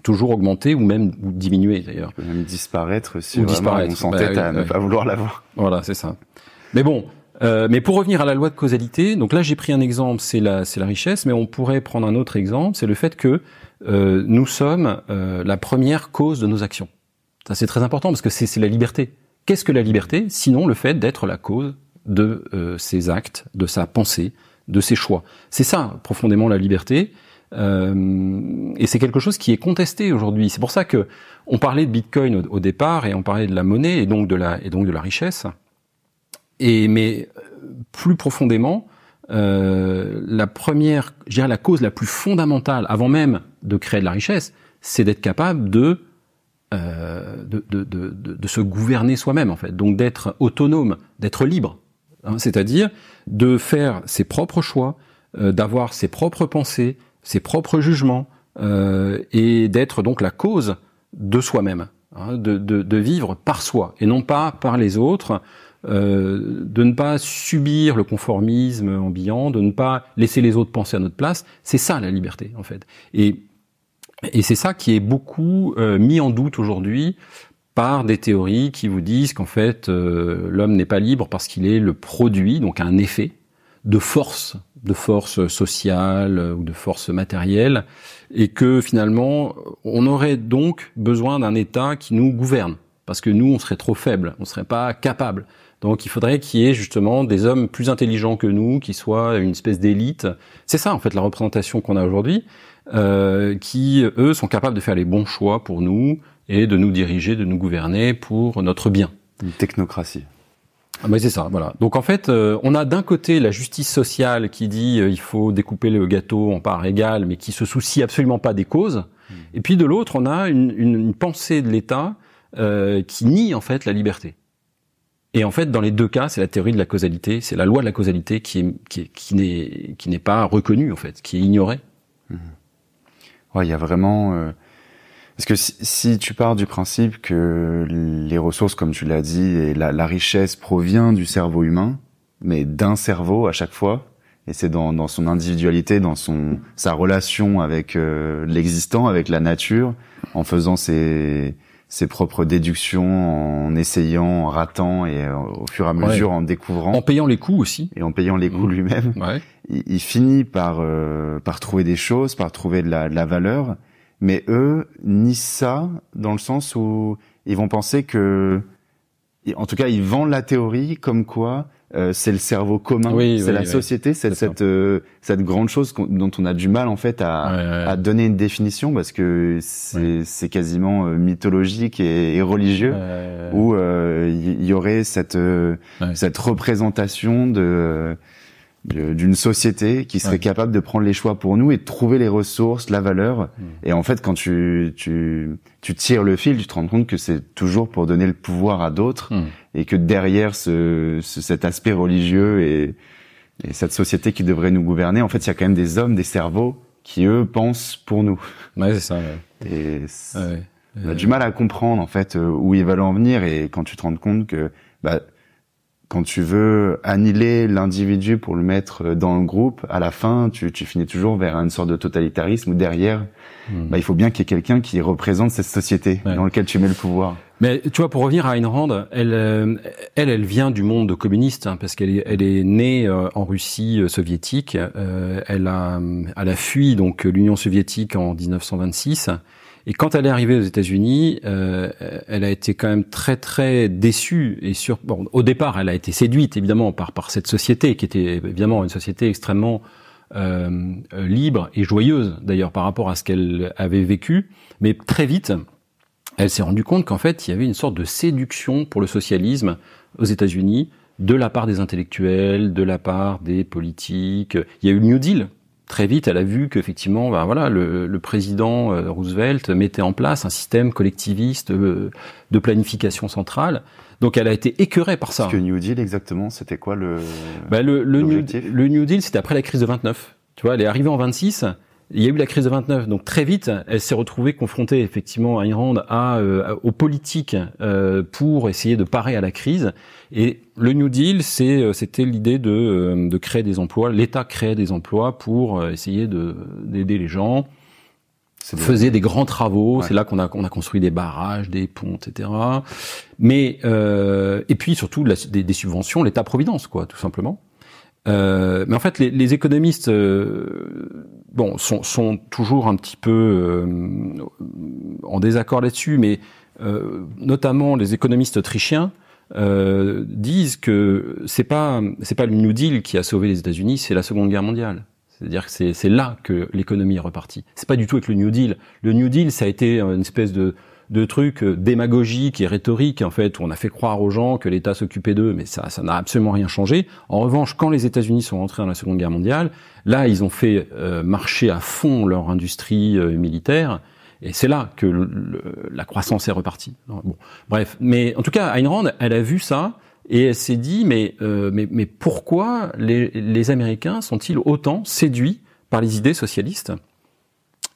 toujours augmenter ou même ou diminuer d'ailleurs. peut même disparaître si on s'entête bah à ne pas vouloir l'avoir. Voilà, c'est ça. Mais bon, euh, mais pour revenir à la loi de causalité, donc là j'ai pris un exemple, c'est la, c'est la richesse, mais on pourrait prendre un autre exemple, c'est le fait que euh, nous sommes euh, la première cause de nos actions. Ça c'est très important parce que c'est, la liberté. Qu'est-ce que la liberté Sinon le fait d'être la cause de ses euh, actes, de sa pensée, de ses choix. C'est ça profondément la liberté. Euh, et c'est quelque chose qui est contesté aujourd'hui. C'est pour ça que on parlait de Bitcoin au, départ et on parlait de la monnaie et donc de la et donc de la richesse. Et mais euh, plus profondément, euh, la première, je la cause la plus fondamentale, avant même de créer de la richesse, c'est d'être capable de, de, de, de, se gouverner soi-même en fait, donc d'être autonome, d'être libre, hein. c'est-à-dire de faire ses propres choix, d'avoir ses propres pensées, ses propres jugements euh, et d'être donc la cause de soi-même, hein, de, de, vivre par soi et non pas par les autres, euh, de ne pas subir le conformisme ambiant, de ne pas laisser les autres penser à notre place. C'est ça la liberté en fait. Et, et c'est ça qui est beaucoup euh, mis en doute aujourd'hui par des théories qui vous disent qu'en fait l'homme n'est pas libre parce qu'il est le produit, donc un effet de force, de force sociale euh, ou de force matérielle, et que finalement, on aurait donc besoin d'un État qui nous gouverne, parce que nous, on serait trop faibles, on ne serait pas capable. Donc il faudrait qu'il y ait justement des hommes plus intelligents que nous, qui soient une espèce d'élite. C'est ça en fait la représentation qu'on a aujourd'hui, euh, qui eux sont capables de faire les bons choix pour nous et de nous diriger, de nous gouverner pour notre bien. Une technocratie. Mais ah bah, c'est ça, voilà. Donc en fait, euh, on a d'un côté la justice sociale qui dit euh, il faut découper le gâteau en parts égales, mais qui se soucie absolument pas des causes. Hmm. Et puis de l'autre, on a une, une, pensée de l'État euh, qui nie en fait la liberté. Et en fait, dans les deux cas, c'est la théorie de la causalité, c'est la loi de la causalité qui qui qui n'est qui n'est pas reconnue en fait, qui est ignorée. Hmm. Ouais, il y a vraiment parce que si, tu pars du principe que les ressources, comme tu l'as dit, et la, la, richesse provient du cerveau humain, mais d'un cerveau à chaque fois, et c'est dans, dans, son individualité, dans son sa relation avec euh, l'existant, avec la nature, en faisant ses ses propres déductions, en essayant, en ratant et euh, au fur et à mesure en découvrant, en payant les coûts aussi, et en payant les coûts mmh. lui-même, ouais. il, finit par euh, par trouver des choses, par trouver de la, de la valeur mais eux ni ça dans le sens où ils vont penser que, en tout cas, ils vendent la théorie comme quoi euh, c'est le cerveau commun, c'est la société, c'est cette euh, cette grande chose dont on a du mal en fait à, à donner une définition parce que c'est quasiment euh, mythologique et, religieux où il y, y, aurait cette cette représentation de d'une société qui serait capable de prendre les choix pour nous et de trouver les ressources, la valeur. Mmh. Et en fait, quand tu, tu, tu tires le fil, tu te rends compte que c'est toujours pour donner le pouvoir à d'autres mmh. et que derrière ce, cet aspect religieux et, et cette société qui devrait nous gouverner, en fait, il y a quand même des hommes, des cerveaux qui, eux, pensent pour nous. Ouais, c'est ça. Et on a du mal à comprendre, en fait, euh, où ils veulent en venir. Et quand tu te rends compte que... Bah, quand tu veux annihiler l'individu pour le mettre euh, dans le groupe, à la fin, tu, tu finis toujours vers une sorte de totalitarisme où derrière, hmm. bah, il faut bien qu'il y ait quelqu'un qui représente cette société dans laquelle tu mets le pouvoir. Mais tu vois, pour revenir à Ayn Rand, elle, euh, elle, elle vient du monde communiste hein, parce qu'elle est, elle est née euh, en Russie soviétique. elle a, elle a fui donc l'Union soviétique en 1926. Et quand elle est arrivée aux États-Unis, euh, elle a été quand même très très déçue et sur. Bon, au départ, elle a été séduite évidemment par par cette société qui était évidemment une société extrêmement euh, euh, libre et joyeuse d'ailleurs par rapport à ce qu'elle avait vécu. Mais très vite, elle s'est rendue compte qu'en fait, il y avait une sorte de séduction pour le socialisme aux États-Unis de la part des intellectuels, de la part des politiques. Il y a eu le New Deal très vite, elle a vu qu'effectivement, ben voilà, le, président euh, Roosevelt mettait en place un système collectiviste euh, de planification centrale. Donc, elle a été écœurée par ça. Parce que New Deal, exactement, c'était quoi le ben le, le, New, le New Deal, c'était après la crise de 29. Tu vois, elle est arrivée en 26. Il y a eu la crise de 29, donc très vite, elle s'est retrouvée confrontée effectivement à Irlande, euh, à, aux politiques euh, pour essayer de parer à la crise. Et le New Deal, c'est, euh, c'était l'idée de, créer des emplois. L'État créait des emplois pour essayer de, d'aider les gens. faisait des grands travaux. C'est là qu'on a, a construit des barrages, des ponts, etc. Mais et puis surtout des, subventions, l'État providence, quoi, tout simplement. Euh, mais en fait, les, les économistes, euh, bon, sont, sont, toujours un petit peu euh, en désaccord là-dessus, mais euh, notamment les économistes autrichiens disent que c'est pas c'est pas le New Deal qui a sauvé les États-Unis, c'est la Seconde Guerre mondiale. C'est-à-dire que c'est là que l'économie est repartie. C'est pas du tout avec le New Deal. Le New Deal, ça a été une espèce de de trucs euh, démagogiques et rhétoriques, en fait, où on a fait croire aux gens que l'État s'occupait d'eux, mais ça, ça n'a absolument rien changé. En revanche, quand les États-Unis sont rentrés dans la Seconde Guerre mondiale, là, ils ont fait euh, marcher à fond leur industrie euh, militaire, et c'est là que la croissance est repartie. Bon, bref, mais en tout cas, Ayn Rand, elle a vu ça, et elle s'est dit, mais, mais, pourquoi les Américains sont-ils autant séduits par les idées socialistes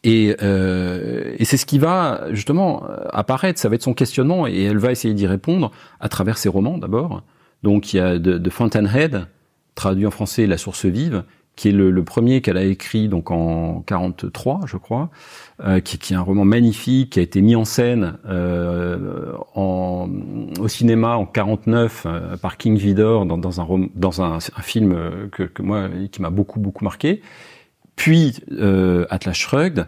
et, euh, et c'est ce qui va justement euh, apparaître, ça va être son questionnement, et elle va essayer d'y répondre à travers ses romans d'abord. Donc il y a de, de, Fountainhead, traduit en français La Source Vive, qui est le, premier qu'elle a écrit donc en 43, je crois, euh, qui, qui, est un roman magnifique, qui a été mis en scène euh, en, au cinéma en 49 euh, par King Vidor dans, dans, un, dans un film que, que moi qui m'a beaucoup beaucoup marqué puis euh, Atlas Shrugged.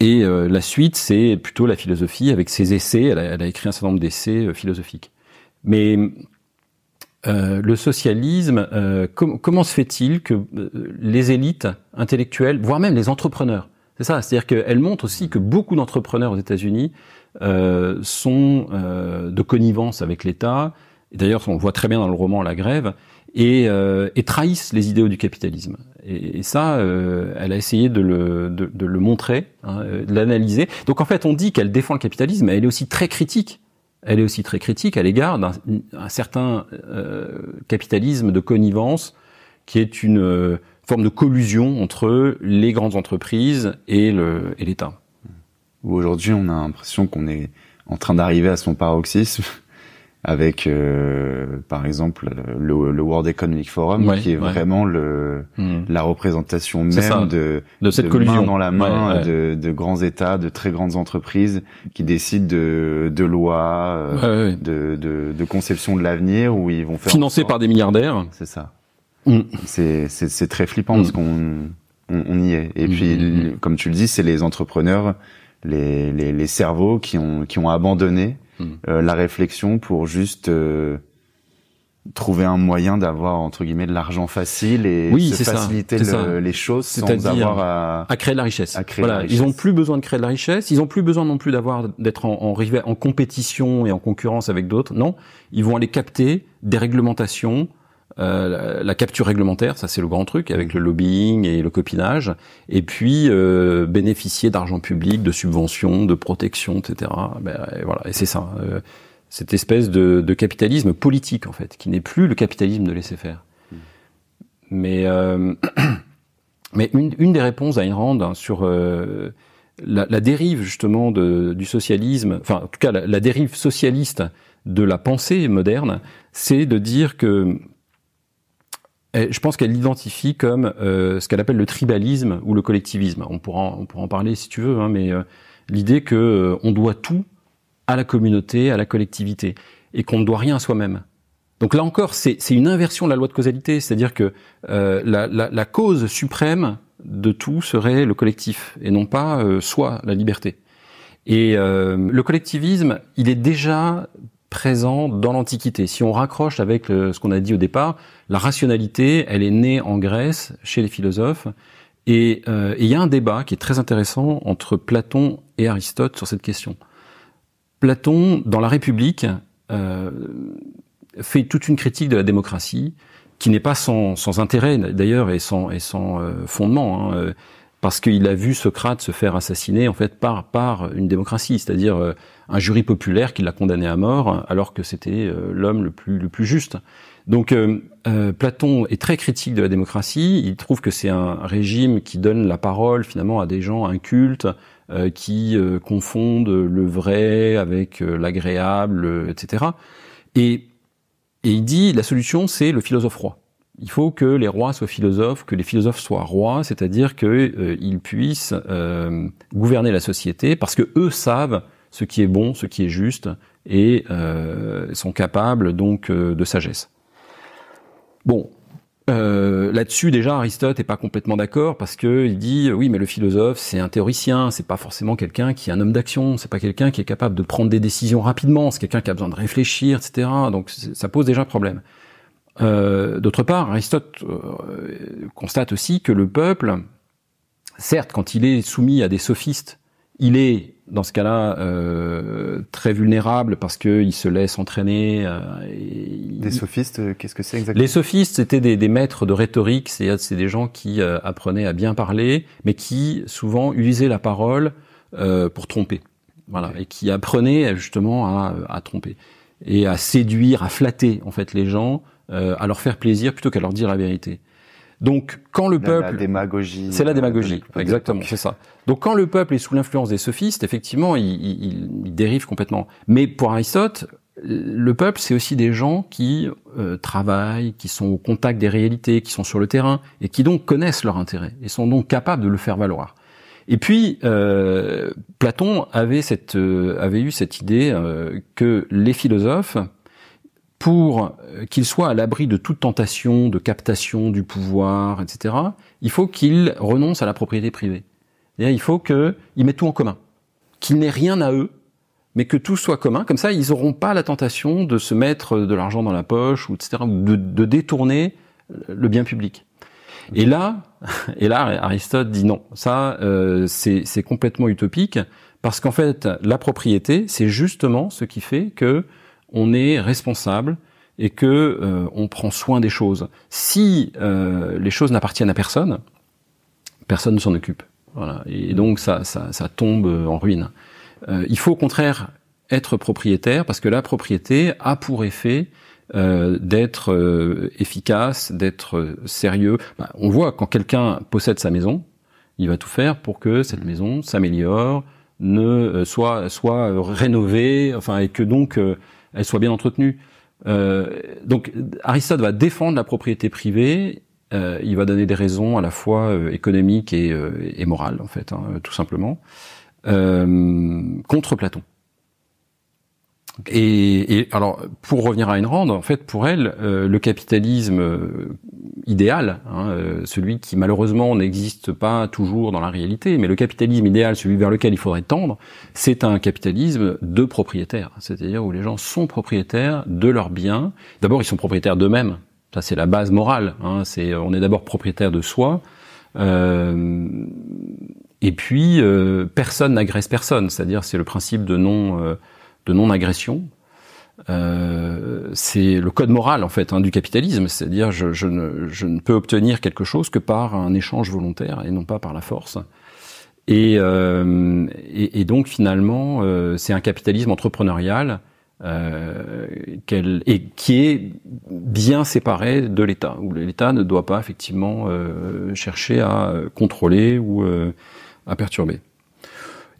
Et euh, la suite, c'est plutôt la philosophie avec ses essais. Elle a, écrit un certain nombre d'essais euh, philosophiques. Mais le socialisme, comment se fait-il que les élites intellectuelles, voire même les entrepreneurs, c'est ça, c'est-à-dire qu'elle montre aussi que beaucoup d'entrepreneurs aux États-Unis sont de connivence avec l'État. D'ailleurs, on le voit très bien dans le roman La Grève, et, euh, et trahissent les idéaux du capitalisme. Et, ça, euh, elle a essayé de le, de, de le montrer, hein, euh, de l'analyser. Donc en fait, on dit qu'elle défend le capitalisme, mais elle est aussi très critique. Elle est aussi très critique à l'égard d'un certain euh, capitalisme de connivence qui est une euh, forme de collusion entre les grandes entreprises et l'État. Aujourd'hui, on a l'impression qu'on est en train d'arriver à son paroxysme avec euh, par exemple le, le, World Economic Forum qui est vraiment le hmm. la représentation même de de cette collusion main dans la main de, de, grands États, de très grandes entreprises qui décident de de lois, euh, de, de, de conception de l'avenir où ils vont faire financé par des milliardaires. C'est ça. Hmm. C'est c'est très flippant hmm. parce qu'on on, y est. Et puis comme tu le dis, c'est les entrepreneurs les, les, les cerveaux qui ont, qui ont abandonné Mm. Euh, la réflexion pour juste euh, trouver un moyen d'avoir entre guillemets de l'argent facile et faciliter les choses sans à avoir à, créer de la richesse. ils n'ont plus besoin de créer de la richesse, ils ont plus besoin non plus d'avoir d'être en, en, en, compétition et en concurrence avec d'autres. Non, ils vont aller capter des réglementations, euh, la, capture réglementaire, ça c'est le grand truc, avec le lobbying et le copinage, et puis euh, bénéficier d'argent public, de subventions, de protections, etc. Ben, voilà, et c'est ça, euh, cette espèce de, capitalisme politique en fait, qui n'est plus le capitalisme de laisser faire. Mais mais une, des réponses à Ayn hein, sur la, dérive justement du socialisme, enfin en tout cas la dérive socialiste de la pensée moderne, c'est de dire que euh, je pense qu'elle l'identifie comme euh, ce qu'elle appelle le tribalisme ou le collectivisme. On pourra, on pourra en parler si tu veux, hein, mais euh, l'idée que on doit tout à la communauté, à la collectivité, et qu'on ne doit rien à soi-même. Donc là encore, c'est une inversion de la loi de causalité, c'est-à-dire que la, la, la, cause suprême de tout serait le collectif, et non pas soi, la liberté. Et le collectivisme, il est déjà présent dans l'Antiquité. Si on raccroche avec ce qu'on a dit au départ, la rationalité, elle est née en Grèce, chez les philosophes, euh, et il y a un débat qui est très intéressant entre Platon et Aristote sur cette question. Platon, dans la République, euh, fait toute une critique de la démocratie, qui n'est pas sans, intérêt d'ailleurs et sans, et euh, fondement. Hein, parce qu'il a vu Socrate se faire assassiner en fait par par une démocratie, c'est-à-dire euh, un jury populaire qui l'a condamné à mort alors que c'était euh, l'homme le plus le plus juste. Donc euh, Platon est très critique de la démocratie. Il trouve que c'est un régime qui donne la parole finalement à des gens incultes qui confondent le vrai avec l'agréable, etc. Et, et il dit la solution c'est le philosophe roi il faut que les rois soient philosophes, que les philosophes soient rois, c'est-à-dire qu'ils euh, puissent euh, gouverner la société parce que eux savent ce qui est bon, ce qui est juste et euh, sont capables donc de sagesse. Bon, Là-dessus, déjà, Aristote n'est pas complètement d'accord parce que il dit oui, mais le philosophe, c'est un théoricien, c'est pas forcément quelqu'un qui est un homme d'action, c'est pas quelqu'un qui est capable de prendre des décisions rapidement, c'est quelqu'un qui a besoin de réfléchir, etc. Donc ça pose déjà problème. Euh, d'autre part, Aristote euh, constate aussi que le peuple, certes, quand il est soumis à des sophistes, il est dans ce cas-là euh, très vulnérable parce qu'il se laisse entraîner. Et des sophistes, qu'est-ce que c'est exactement Les sophistes, c'était des, maîtres de rhétorique, c'est des gens qui apprenaient à bien parler, mais qui souvent utilisaient la parole pour tromper, voilà, et qui apprenaient justement à, à tromper et à séduire, à flatter en fait les gens euh, à leur faire plaisir plutôt qu'à leur dire la vérité. Donc, quand le peuple, démagogie, c'est la démagogie, exactement, c'est ça. Donc, quand le peuple est sous l'influence des sophistes, effectivement, il, il, dérive complètement. Mais pour Aristote, le peuple, c'est aussi des gens qui euh, travaillent, qui sont au contact des réalités, qui sont sur le terrain et qui donc connaissent leur intérêt et sont donc capables de le faire valoir. Et puis euh, Platon avait cette euh, avait eu cette idée que les philosophes pour euh, qu'ils soient à l'abri de toute tentation, de captation du pouvoir, etc., il faut qu'ils renoncent à la propriété privée. Il faut qu'ils mettent tout en commun, qu'il n'ait rien à eux, mais que tout soit commun. Comme ça, ils n'auront pas la tentation de se mettre de l'argent dans la poche, ou etc., ou de, détourner le bien public. Et là, et là, Aristote dit non, ça euh, c'est complètement utopique, parce qu'en fait, la propriété, c'est justement ce qui fait que on est responsable et que euh, on prend soin des choses. Si euh, les choses n'appartiennent à personne, personne ne s'en occupe. Et donc ça, ça, tombe euh, en ruine. il faut au contraire être propriétaire parce que la propriété a pour effet d'être efficace, d'être sérieux. Bah, on voit quand quelqu'un possède sa maison, il va tout faire pour que cette maison s'améliore, ne soit soit rénovée, enfin et que donc elle soit bien entretenue. Euh, donc Aristote va défendre la propriété privée. Euh, il va donner des raisons à la fois euh, économiques et, morales, en fait, hein, tout simplement, contre Platon. Et, et, alors, pour revenir à Ayn en fait, pour elle, euh, le capitalisme euh, idéal, hein, euh, celui qui malheureusement n'existe pas toujours dans la réalité, mais le capitalisme idéal, celui vers lequel il faudrait tendre, c'est un capitalisme de propriétaires, c'est-à-dire où les gens sont propriétaires de leurs biens. D'abord, ils sont propriétaires d'eux-mêmes. Ça, c'est la base morale. Hein, c'est, on est d'abord propriétaire de soi. et puis, personne n'agresse personne, c'est-à-dire c'est le principe de non de non-agression. Euh, c'est le code moral en fait hein, du capitalisme, c'est-à-dire je, je, ne, peux obtenir quelque chose que par un échange volontaire et non pas par la force. Et, euh, et, donc finalement, euh, c'est un capitalisme entrepreneurial qu'elle et qui est bien séparé de l'État, où l'État ne doit pas effectivement chercher à contrôler ou à perturber.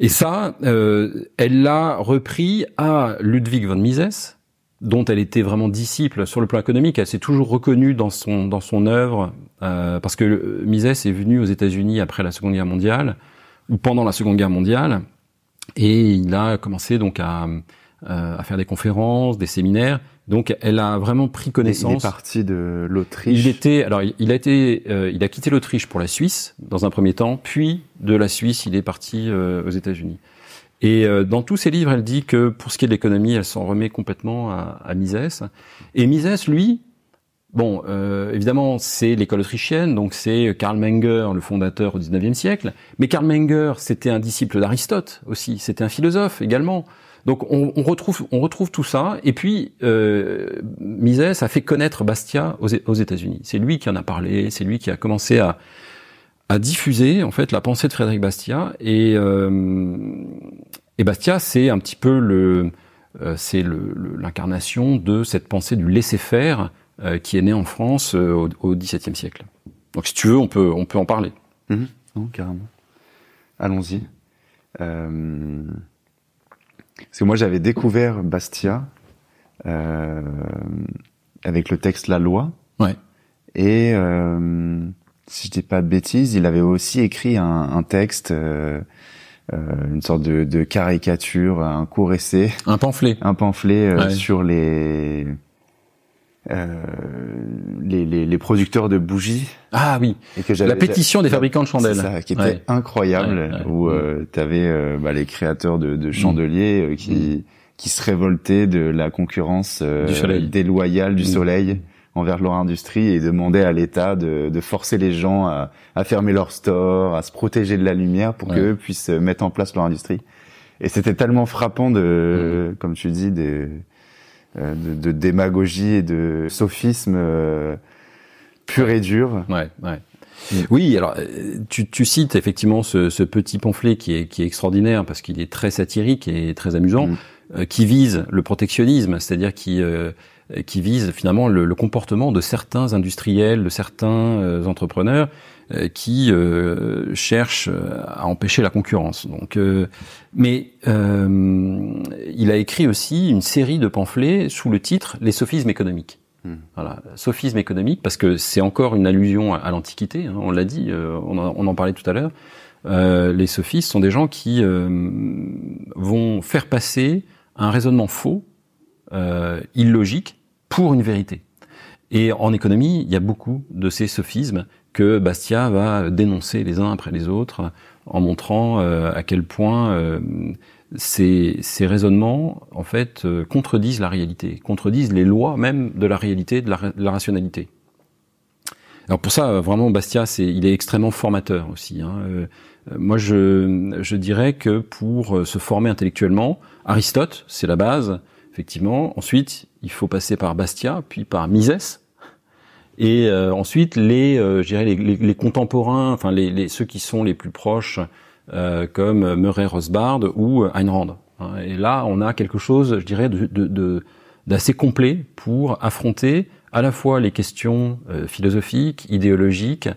Et ça, euh, elle l'a repris à Ludwig von Mises, dont elle était vraiment disciple sur le plan économique. Elle s'est toujours reconnue dans son dans son œuvre euh, parce que euh, Mises est venu aux États-Unis après la Seconde Guerre mondiale ou pendant la Seconde Guerre mondiale, et il a commencé donc à faire des conférences, des séminaires. Donc, elle a vraiment pris connaissance. Il parti de l'Autriche. Il était, alors, il a été, euh, il a quitté l'Autriche pour la Suisse dans un premier temps, puis de la Suisse, il est parti euh, aux États-Unis. Et euh, dans tous ses livres, elle dit que pour ce qui est de l'économie, elle s'en remet complètement à, à, Mises. Et Mises, lui, bon, évidemment, c'est l'école autrichienne, donc c'est Karl Menger, le fondateur au XIXe siècle. Mais Karl Menger, c'était un disciple d'Aristote aussi, c'était un philosophe également. Donc on, retrouve on retrouve tout ça et puis euh, Mises a fait connaître Bastia aux, e, aux États-Unis. C'est lui qui en a parlé, c'est lui qui a commencé à diffuser en fait la pensée de Frédéric Bastia, et euh, Bastiat c'est un petit peu le euh, c'est l'incarnation de cette pensée du laisser faire euh, qui est née en France euh, au, XVIIe siècle. Donc si tu veux on peut on peut en parler. Mm-hmm. Non, carrément. Allons-y. Parce que moi, j'avais découvert Bastia euh, avec le texte La Loi. Ouais. Et euh, si je dis pas de bêtises, il avait aussi écrit un, texte, euh, une sorte de, caricature, un court essai, un pamphlet, un pamphlet sur les euh, les, les, les, producteurs de bougies. Ah oui. Et que la pétition des fabricants de chandelles. Ça, qui était incroyable, où mm. euh, tu avais euh, bah, les créateurs de, de chandeliers qui mm. qui se révoltaient de la concurrence déloyale du mm. soleil envers leur industrie et demandaient à l'État de, de, forcer les gens à, à fermer leurs stores, à se protéger de la lumière pour qu'eux puissent mettre en place leur industrie. Et c'était tellement frappant de, comme tu dis, de... Euh, de, démagogie et de sophisme euh, pur et dur. Ouais, ouais. Oui, alors euh, tu, cites effectivement ce, petit pamphlet qui est, qui est extraordinaire parce qu'il est très satirique et très amusant, mm. qui vise le protectionnisme, c'est-à-dire qui euh, qui vise finalement le, comportement de certains industriels, de certains euh, entrepreneurs euh, qui cherchent à empêcher la concurrence. Donc, mais il a écrit aussi une série de pamphlets sous le titre Les sophismes économiques. Hmm. Voilà, sophisme économique parce que c'est encore une allusion à, l'Antiquité. Hein, on l'a dit, on on, en, parlait tout à l'heure. les sophistes sont des gens qui vont faire passer un raisonnement faux, illogique, pour une vérité. Et en économie, il y a beaucoup de ces sophismes que Bastia va dénoncer les uns après les autres en montrant euh, à quel point euh, ces, raisonnements en fait euh, contredisent la réalité, contredisent les lois même de la réalité, de la, rationalité. Alors pour ça, vraiment Bastia, c'est, il est extrêmement formateur aussi. Hein. moi, je dirais que pour se former intellectuellement, Aristote, c'est la base effectivement. Ensuite, il faut passer par Bastia, puis par Mises. Et euh, ensuite, les, euh, les, les, contemporains, enfin les, ceux qui sont les plus proches, euh, comme Murray Rosbard ou Ayn Rand. Hein. Et là, on a quelque chose, je dirais, de, d'assez de, complet pour affronter à la fois les questions euh, philosophiques, idéologiques,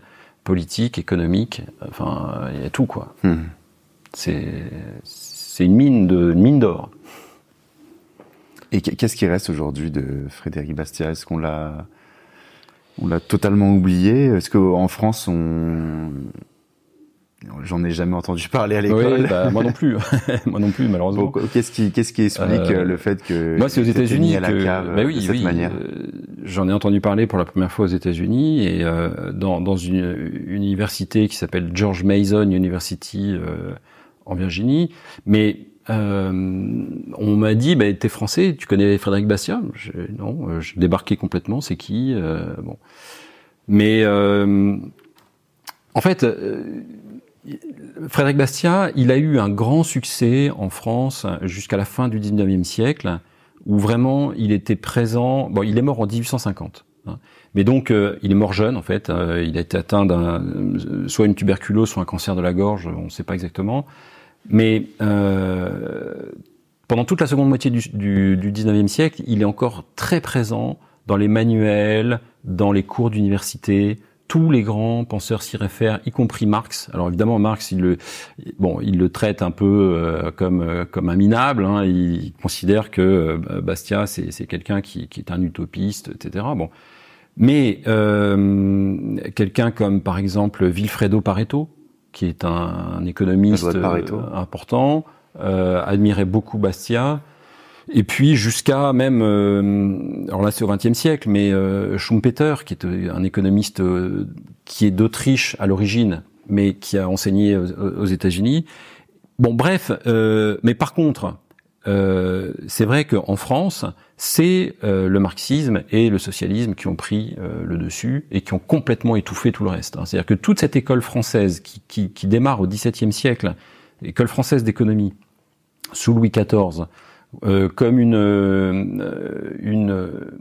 politiques, économiques. Enfin, il y a tout quoi. Hmm. C'est, une mine de une mine d'or. Et qu'est-ce qui reste aujourd'hui de Frédéric Bastiat Est-ce qu'on l'a on l'a totalement oublié Est-ce qu'en France, on J'en ai jamais entendu parler à l'école. bah, moi non plus, moi non plus malheureusement. qu'est-ce qui, qu'est-ce qui explique euh, euh, le fait que moi c'est aux États-Unis que... Bah oui, cette manière. Euh, j'en ai entendu parler pour la première fois aux États-Unis et euh, dans, dans une université qui s'appelle George Mason University en Virginie, mais euh, on m'a dit, tu bah, t'es français, tu connais Frédéric Bastiat Non, euh, je débarquais complètement, c'est qui euh, bon. Mais en fait, Frédéric Bastien, il a eu un grand succès en France jusqu'à la fin du 19e siècle, où vraiment il était présent. Bon, il est mort en 1850. Hein. Mais donc, il est mort jeune, en fait. il a été atteint d'un, soit une tuberculose, soit un cancer de la gorge, on ne sait pas exactement. Mais euh, pendant toute la seconde moitié du, du, 19e siècle, il est encore très présent dans les manuels, dans les cours d'université. Tous les grands penseurs s'y réfèrent, y compris Marx. Alors évidemment, Marx, il le, bon, il le traite un peu euh, comme euh, comme un minable. Hein. Il considère que Bastia, c'est quelqu'un qui, qui, est un utopiste, etc. Bon, mais quelqu'un comme par exemple Vilfredo Pareto, qui est un, économiste euh, important, euh, admirait beaucoup Bastia. Et puis jusqu'à même, euh, alors là c'est au XXe siècle, mais Schumpeter, qui est un économiste qui est d'Autriche à l'origine, mais qui a enseigné aux, aux États-Unis. Bon, bref, mais par contre, euh, c'est vrai qu'en France, c'est euh, le marxisme et le socialisme qui ont pris euh, le dessus et qui ont complètement étouffé tout le reste. Hein. C'est-à-dire que toute cette école française qui, qui, qui démarre au XVIIe siècle, l'école française d'économie, sous Louis XIV, comme une, une,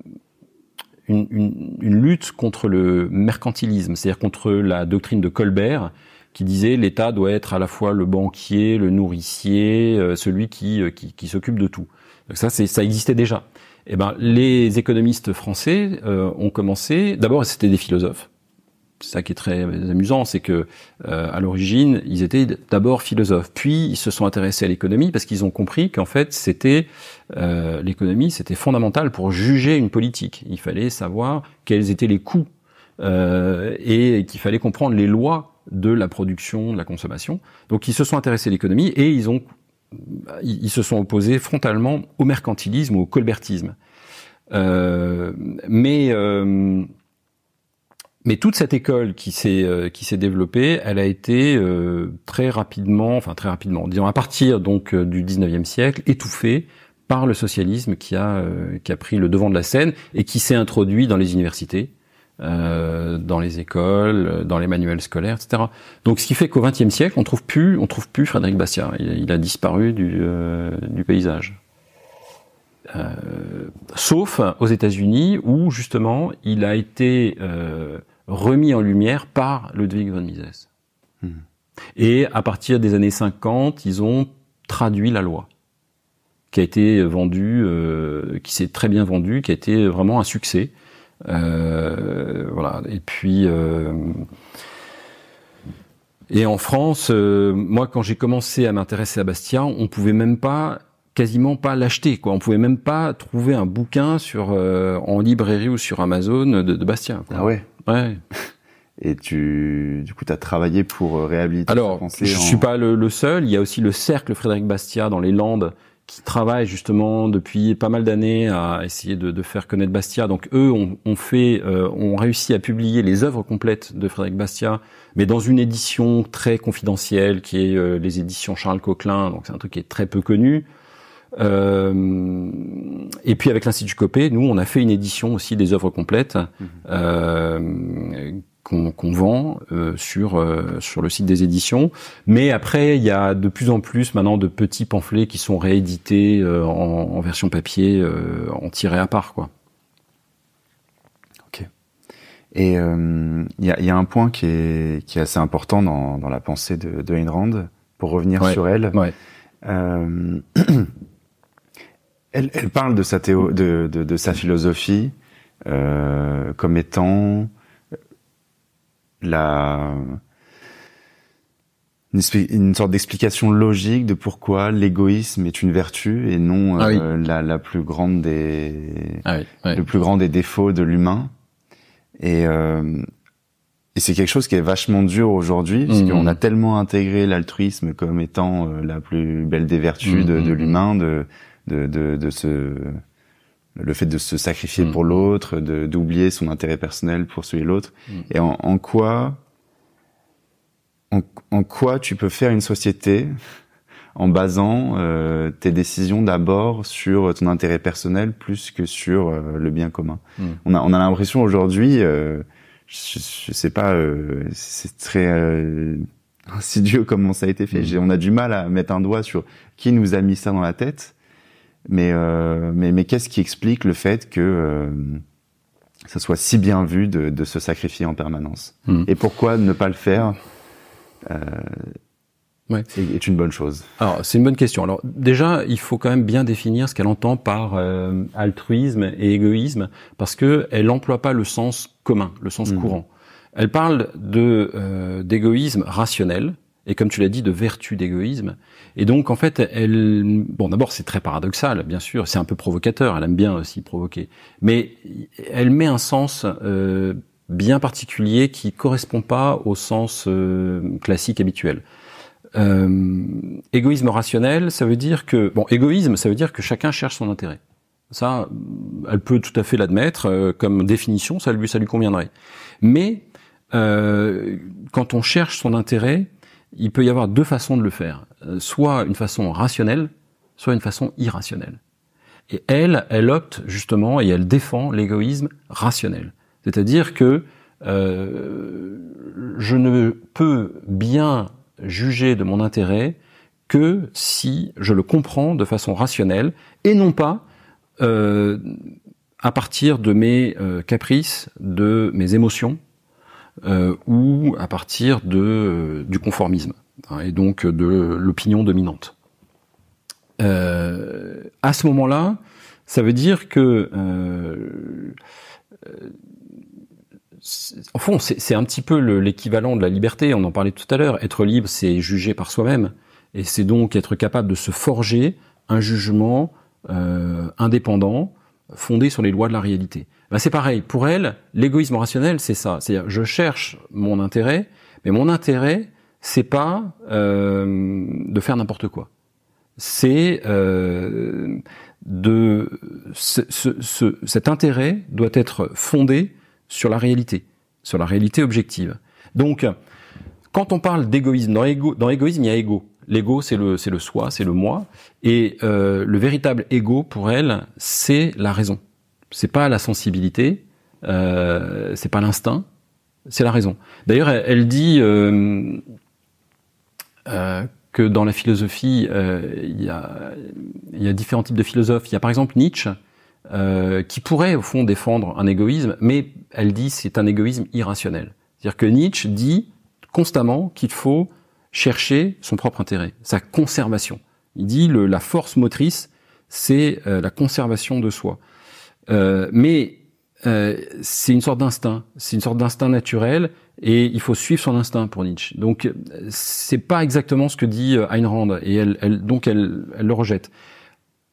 une, lutte contre le mercantilisme, c'est-à-dire contre la doctrine de Colbert, qui disait l'État doit être à la fois le banquier, le nourricier, euh, celui euh, qui, qui, s'occupe de tout. Donc ça, ça existait déjà. Eh ben, les économistes français euh, ont commencé. D'abord, c'était des philosophes. C'est ça qui est très amusant, c'est que à l'origine, ils étaient d'abord philosophes, puis ils se sont intéressés à l'économie parce qu'ils ont compris qu'en fait, c'était l'économie, c'était fondamental pour juger une politique. Il fallait savoir quels étaient les coûts et qu'il fallait comprendre les lois de la production, de la consommation. Donc ils se sont intéressés à l'économie et ils ont ils se sont opposés frontalement au mercantilisme ou au colbertisme. Euh, mais euh, mais toute cette école qui s'est euh, qui s'est développée, elle a été très rapidement, enfin très rapidement, disons à partir donc du 19e siècle, étouffée par le socialisme qui a qui a pris le devant de la scène et qui s'est introduit dans les universités euh, dans les écoles, dans les manuels scolaires, etc. Donc, ce qui fait qu'au XXe siècle, on trouve plus, on trouve plus Frédéric Bastiat. Il, a disparu du, euh, paysage. Euh, sauf aux États-Unis, où justement, il a été remis en lumière par Ludwig von Mises. Hmm. Et à partir des années 50, ils ont traduit la loi qui a été vendue, qui s'est très bien vendue, qui a été vraiment un succès. Euh, voilà. Et puis. Euh, et en France, euh, moi, quand j'ai commencé à m'intéresser à Bastia, on pouvait même pas quasiment pas l'acheter quoi on pouvait même pas trouver un bouquin sur en librairie ou sur Amazon de, Bastia ah ouais ouais et tu du coup tu as travaillé pour réhabiliter alors je ne suis pas le, le, seul il y a aussi le cercle Frédéric Bastia dans les Landes qui travaillent justement depuis pas mal d'années à essayer de, faire connaître Bastia. Donc eux ont, fait, euh, ont réussi à publier les œuvres complètes de Frédéric Bastia, mais dans une édition très confidentielle qui est euh, les éditions Charles Coquelin. Donc c'est un truc qui est très peu connu. Euh, et puis avec l'Institut Copé, nous on a fait une édition aussi des œuvres complètes mmh qu'on vend euh, sur euh, sur le site des éditions. Mais après, il y a de plus en plus maintenant de petits pamphlets qui sont réédités euh, en, version papier, en tiré à part, quoi. Ok. Et il y a, un point qui est qui est assez important dans, dans la pensée de, de Ayn pour revenir sur elle. elle, elle parle de sa théo de, de, de sa philosophie comme étant la une, sorte d'explication logique de pourquoi l'égoïsme est une vertu et non ah euh, la, plus grande des ah le plus grand des défauts de l'humain euh, et c'est quelque chose qui est vachement dur aujourd'hui, on puisqu'on mhm. a tellement intégré l'altruisme comme étant euh, la plus belle des vertus mhm, de, mhm, l'humain, de, de, de, le fait de se sacrifier mm. pour l'autre, d'oublier son intérêt personnel pour celui de l'autre. Mm. Et en, quoi, en, quoi tu peux faire une société en basant euh, tes décisions d'abord sur ton intérêt personnel plus que sur euh, le bien commun. Mm. On a, on a l'impression aujourd'hui, euh, je, je, sais pas, c'est très insidieux comment ça a été fait. On a du mal à mettre un doigt sur qui nous a mis ça dans la tête mais, euh, mais, mais qu'est-ce qui explique le fait que euh, ça soit si bien vu de, de se sacrifier en permanence hmm. Et pourquoi ne pas le faire euh, ouais. est, une bonne chose Alors, c'est une bonne question. Alors, déjà, il faut quand même bien définir ce qu'elle entend par euh, altruisme et égoïsme, parce qu'elle n'emploie pas le sens commun, le sens hmm. courant. Elle parle de euh, d'égoïsme rationnel, et comme tu l'as dit, de vertu d'égoïsme. Et donc, en fait, elle, bon, d'abord, c'est très paradoxal, bien sûr, c'est un peu provocateur, elle aime bien aussi provoquer, mais elle met un sens euh, bien particulier qui correspond pas au sens euh, classique habituel. Euh, égoïsme rationnel, ça veut dire que, bon, égoïsme, ça veut dire que chacun cherche son intérêt. Ça, elle peut tout à fait l'admettre comme définition, ça lui, ça lui conviendrait. Mais quand on cherche son intérêt, il peut y avoir deux façons de le faire. Euh, soit une façon rationnelle, soit une façon irrationnelle. Et elle, elle opte justement et elle défend l'égoïsme rationnel. C'est-à-dire que euh, je ne peux bien juger de mon intérêt que si je le comprends de façon rationnelle et non pas euh, à partir de mes caprices, de mes émotions, euh, ou à partir de, euh, du conformisme hein, et donc de l'opinion dominante. Euh, à ce moment-là, ça veut dire que euh, en fond, c'est un petit peu l'équivalent de la liberté. On en parlait tout à l'heure. Être libre, c'est juger par soi-même, et c'est donc être capable de se forger un jugement indépendant, fondé sur les lois de la réalité ben c'est pareil. Pour elle, l'égoïsme rationnel, c'est ça. C'est-à-dire, je cherche mon intérêt, mais mon intérêt, c'est pas euh, de faire n'importe quoi. C'est euh, de ce, cet intérêt doit être fondé sur la réalité, sur la réalité objective. Donc, quand on parle d'égoïsme, dans, égo, dans égoïsme, il y a égo. L'ego, c'est le, le soi, c'est le moi. Et euh, le véritable ego, pour elle, c'est la raison c'est pas la sensibilité, euh, c'est pas l'instinct, c'est la raison. D'ailleurs, elle, dit euh, euh, que dans la philosophie, euh, il y a, différents types de philosophes. Il y a par exemple Nietzsche qui pourrait au fond défendre un égoïsme, mais elle dit c'est un égoïsme irrationnel. C'est-à-dire que Nietzsche dit constamment qu'il faut chercher son propre intérêt, sa conservation. Il dit le, la force motrice, c'est la conservation de soi. Euh, mais euh, c'est une sorte d'instinct, c'est une sorte d'instinct naturel, et il faut suivre son instinct pour Nietzsche. Donc euh, c'est pas exactement ce que dit Ayn Rand, et elle, elle donc elle, elle, le rejette.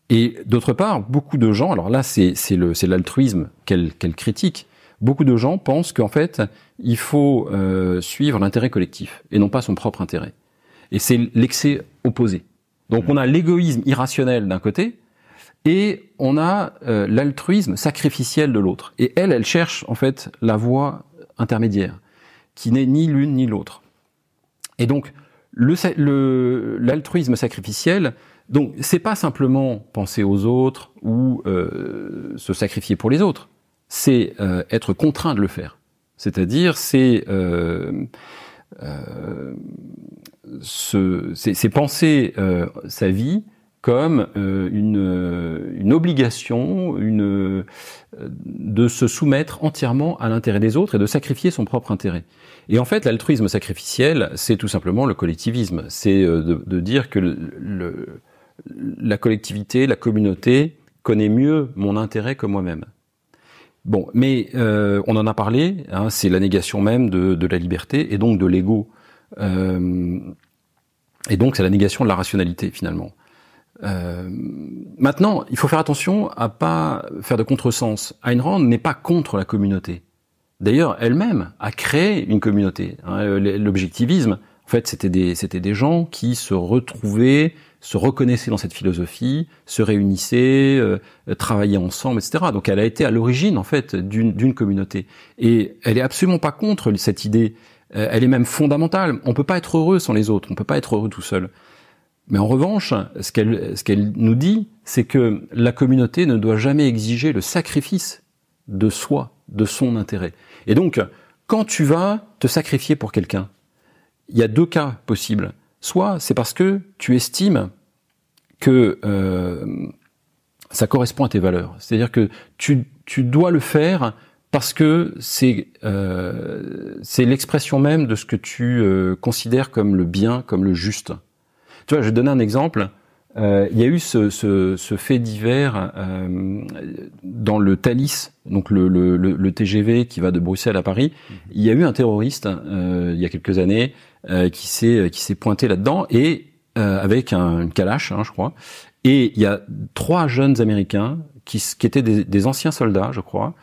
Et d'autre part, beaucoup de gens, alors là c'est c'est l'altruisme qu'elle critique. Beaucoup de gens pensent qu'en fait il faut euh, suivre l'intérêt collectif et non pas son propre intérêt. Et c'est l'excès opposé. Donc mmh. on a l'égoïsme irrationnel d'un côté, et on a euh, l'altruisme sacrificiel de l'autre. Et elle, elle cherche en fait la voie intermédiaire, qui n'est ni l'une ni l'autre. Et donc, l'altruisme sacrificiel, donc c'est pas simplement penser aux autres ou euh, se sacrifier pour les autres, c'est euh, être contraint de le faire. C'est-à-dire, c'est penser sa vie comme euh, une, euh, une, obligation une, euh, de se soumettre entièrement à l'intérêt des autres et de sacrifier son propre intérêt. Et en fait, l'altruisme sacrificiel, c'est tout simplement le collectivisme. C'est de, dire que le, la collectivité, la communauté connaît mieux mon intérêt que moi-même. Bon, mais on en a parlé, hein, c'est la négation même de, de, la liberté et donc de l'ego. et donc c'est la négation de la rationalité finalement. Euh, maintenant, il faut faire attention à pas faire de contresens. Ayn Rand n'est pas contre la communauté. D'ailleurs, elle-même a créé une communauté. Hein. Euh, l'objectivisme, en fait, c'était des, c'était des gens qui se retrouvaient, se reconnaissaient dans cette philosophie, se réunissaient, euh, travaillaient ensemble, etc. Donc, elle a été à l'origine, en fait, d'une, d'une communauté. Et elle est absolument pas contre cette idée. elle est même fondamentale. On peut pas être heureux sans les autres. On peut pas être heureux tout seul. Mais en revanche, ce qu'elle nous dit, c'est que la communauté ne doit jamais exiger le sacrifice de soi, de son intérêt. Et donc, quand tu vas te sacrifier pour quelqu'un, il y a deux cas possibles. Soit c'est parce que tu estimes que euh, ça correspond à tes valeurs. C'est-à-dire que tu, dois le faire parce que euh, c'est l'expression même de ce que tu euh, considères comme le bien, comme le juste je vais donner un exemple. Euh, il y a eu ce, fait divers euh, dans le Thalys, donc le, TGV qui va de Bruxelles à Paris. Mhm. Il y a eu un terroriste euh, il y a quelques années qui s'est qui s'est pointé là-dedans et avec un, une calache, hein, je crois. Et il y a trois jeunes Américains qui, qui étaient des, des anciens soldats, je crois,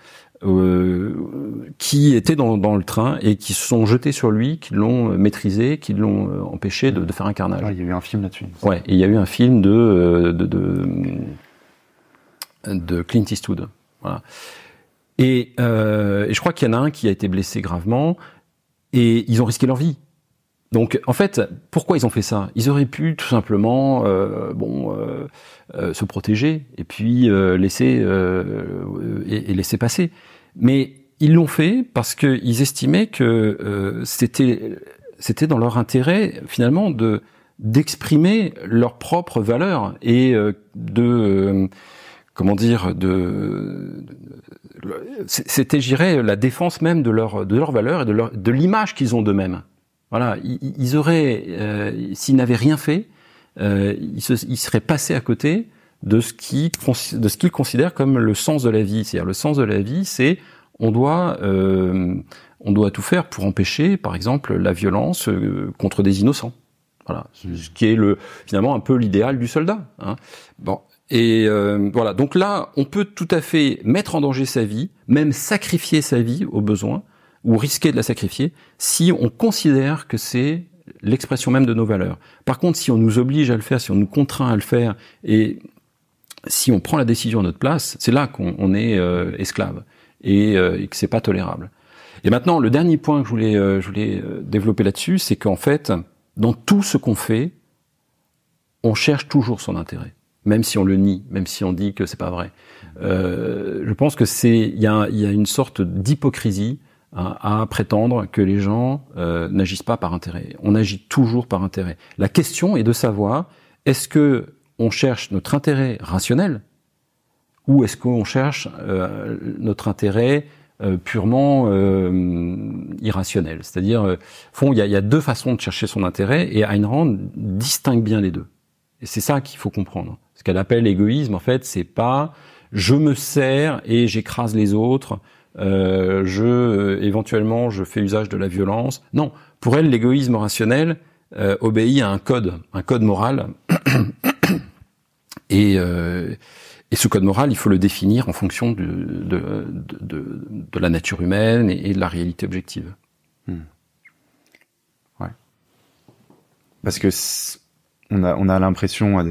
euh, qui étaient dans, dans, le train et qui se sont jetés sur lui, qui l'ont euh, maîtrisé, qui l'ont euh, empêché de, de, faire un carnage. il y a eu un film là-dessus. Ouais, il y a eu un film de de, de, de Clint Eastwood. Voilà. Et, euh, et, je crois qu'il y en a un qui a été blessé gravement et ils ont risqué leur vie. Donc en fait, pourquoi ils ont fait ça Ils auraient pu tout simplement euh, bon euh, euh, se protéger et puis laisser et, laisser passer. Mais ils l'ont fait parce qu'ils estimaient que c'était c'était dans leur intérêt finalement de d'exprimer leurs propres valeurs et de comment dire de, c'était la défense même de leur de leurs valeurs et de leur de l'image qu'ils ont d'eux-mêmes voilà, ils, auraient, euh, s'ils n'avaient rien fait, euh, ils, se, seraient passés à côté de ce qu'ils de ce qu'ils considèrent comme le sens de la vie. C'est-à-dire le sens de la vie, c'est on doit euh, on doit tout faire pour empêcher, par exemple, la violence contre des innocents. Voilà, mm. ce qui est le finalement un peu l'idéal du soldat. Hein. Bon, et voilà. Donc là, on peut tout à fait mettre en danger sa vie, même sacrifier sa vie au besoin, ou risquer de la sacrifier si on considère que c'est l'expression même de nos valeurs. Par contre, si on nous oblige à le faire, si on nous contraint à le faire, et si on prend la décision à notre place, c'est là qu'on est euh, esclave et, euh, et que c'est pas tolérable. Et maintenant, le dernier point que je voulais, euh, je voulais euh, développer là-dessus, c'est qu'en fait, dans tout ce qu'on fait, on cherche toujours son intérêt, même si on le nie, même si on dit que c'est pas vrai. je pense que c'est, il y a, y a, une sorte d'hypocrisie à, prétendre que les gens euh, n'agissent pas par intérêt. On agit toujours par intérêt. La question est de savoir est-ce que on cherche notre intérêt rationnel ou est-ce qu'on cherche euh, notre intérêt euh, purement irrationnel. C'est-à-dire, euh, fond, il y a, deux façons de chercher son intérêt, et Ayn Rand distingue bien les deux. Et c'est ça qu'il faut comprendre. Ce qu'elle appelle l'égoïsme, en fait, c'est pas je me sers et j'écrase les autres euh, je euh, éventuellement je fais usage de la violence. Non, pour elle, l'égoïsme rationnel euh, obéit à un code, un code moral. et, euh, et ce code moral, il faut le définir en fonction de, de, de, de la nature humaine et, de la réalité objective. Hmm. Ouais. Parce que on a, on a l'impression à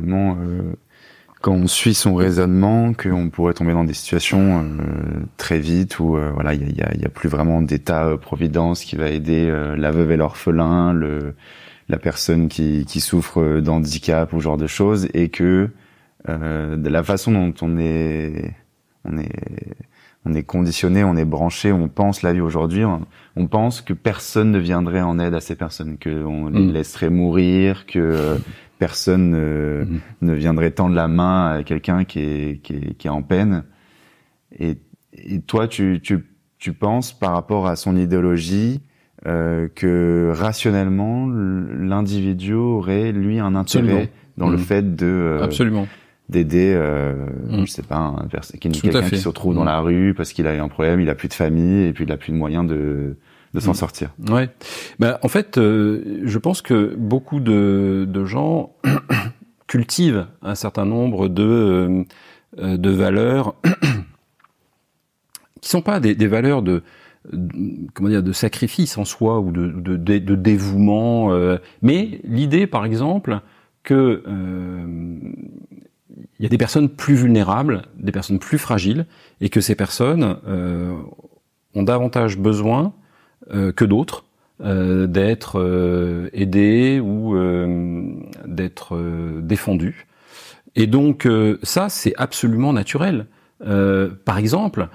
on suit son raisonnement, qu'on pourrait tomber dans des situations euh, très vite où euh, voilà, il y a, plus vraiment d'état euh, providence qui va aider la veuve et l'orphelin, le la personne qui, qui souffre d'handicap ou ce genre de choses, et que de la façon dont on est on est on est conditionné, on est branché, on pense la vie aujourd'hui, on, pense que personne ne viendrait en aide à ces personnes, que on les mm. laisserait mourir, que personne euh, mhm. ne viendrait tendre la main à quelqu'un qui est, qui, est, en peine. Et, toi, tu, tu, tu, penses par rapport à son idéologie euh, que rationnellement, l'individu aurait, lui, un intérêt dans le mhm. fait de... Euh, d'aider, euh, mhm. je sais pas, un quelqu'un qui se retrouve dans la rue parce qu'il a eu un problème, il a plus de famille et puis il a plus de moyens de de s'en mm. sortir. Ouais. Bah, en fait, euh, je pense que beaucoup de, gens cultivent un certain nombre de, euh, euh, de valeurs qui sont pas des, valeurs de, comment dire de sacrifice en soi ou de, dévouement mais l'idée par exemple que il y a des personnes plus vulnérables des personnes plus fragiles et que ces personnes ont davantage besoin euh, que d'autres euh, d'être euh, aidés ou d'être défendus. Et donc ça, c'est absolument naturel. par exemple,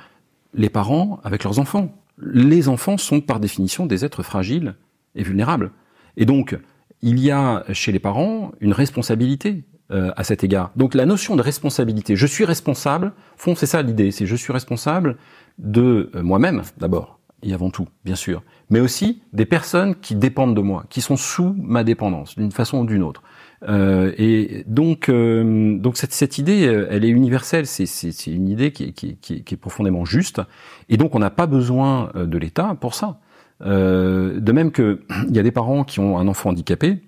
les parents avec leurs enfants. Les enfants sont par définition des êtres fragiles et vulnérables. Et donc, il y a chez les parents une responsabilité à cet égard. Donc la notion de responsabilité, je suis responsable, fond c'est ça l'idée, c'est je suis responsable de moi-même d'abord, et avant tout, bien sûr, mais aussi des personnes qui dépendent de moi, qui sont sous ma dépendance, d'une façon ou d'une autre. Euh, et donc, euh, donc cette, cette, idée, euh, elle est universelle. C'est, c'est, une idée qui est, qui, est, profondément juste. Et donc, on n'a pas besoin de l'État pour ça. de même que il y a des parents qui ont un enfant handicapé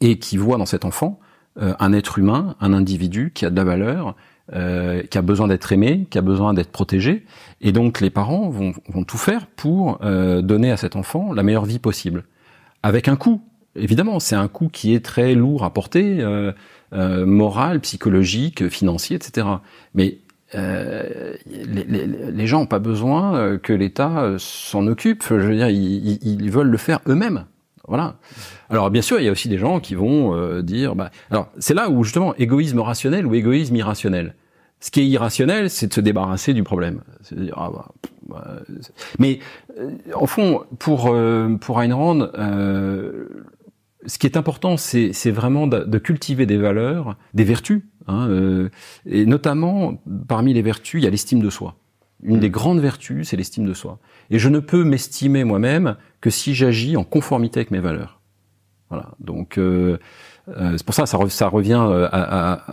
et qui voient dans cet enfant un être humain, un individu qui a de la valeur, euh, qui a besoin d'être aimé, qui a besoin d'être protégé. Et donc les parents vont, tout faire pour euh, donner à cet enfant la meilleure vie possible, avec un coût. Évidemment, c'est un coût qui est très lourd à porter, euh, moral, psychologique, financier, etc. Mais les, les, gens n'ont pas besoin que l'État s'en occupe. Je veux dire, ils, veulent le faire eux-mêmes. Voilà. Alors bien sûr, il y a aussi des gens qui vont euh, dire. Bah, alors c'est là où justement égoïsme rationnel ou égoïsme irrationnel. Ce qui est irrationnel, c'est de se débarrasser du problème. ah bah, bah mais en euh, fond, pour euh, pour Ayn Rand, ce qui est important, c'est vraiment de, cultiver des valeurs, des vertus, hein, et notamment parmi les vertus, il y a l'estime de soi. Une mm. des grandes vertus, c'est l'estime de soi. Et je ne peux m'estimer moi-même que si j'agis en conformité avec mes valeurs. Voilà. Donc euh, euh c'est pour ça ça, ça revient euh, à,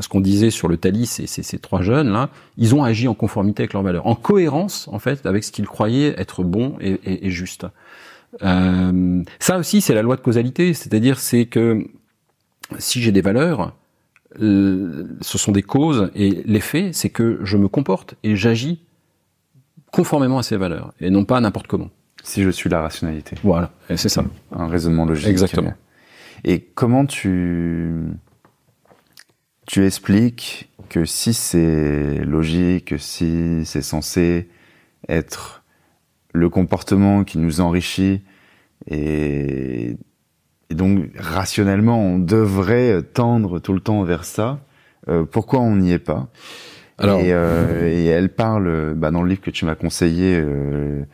ce qu'on disait sur le Talis et ces, trois jeunes là. Ils ont agi en conformité avec leurs valeurs, en cohérence en fait avec ce qu'ils croyaient être bon et, et juste. Euh, ça aussi c'est la loi de causalité, c'est-à-dire c'est que si j'ai des valeurs, euh, ce sont des causes et l'effet c'est que je me comporte et j'agis conformément à ces valeurs et non pas n'importe comment. Si je suis la rationalité. Voilà, c'est ça. Un raisonnement logique. Exactement. Et comment tu tu expliques que si c'est logique, si c'est censé être le comportement qui nous enrichit et, donc rationnellement on devrait tendre tout le temps vers ça, euh, pourquoi on n'y est pas euh, et, elle parle bah, dans le livre que tu m'as conseillé. Euh,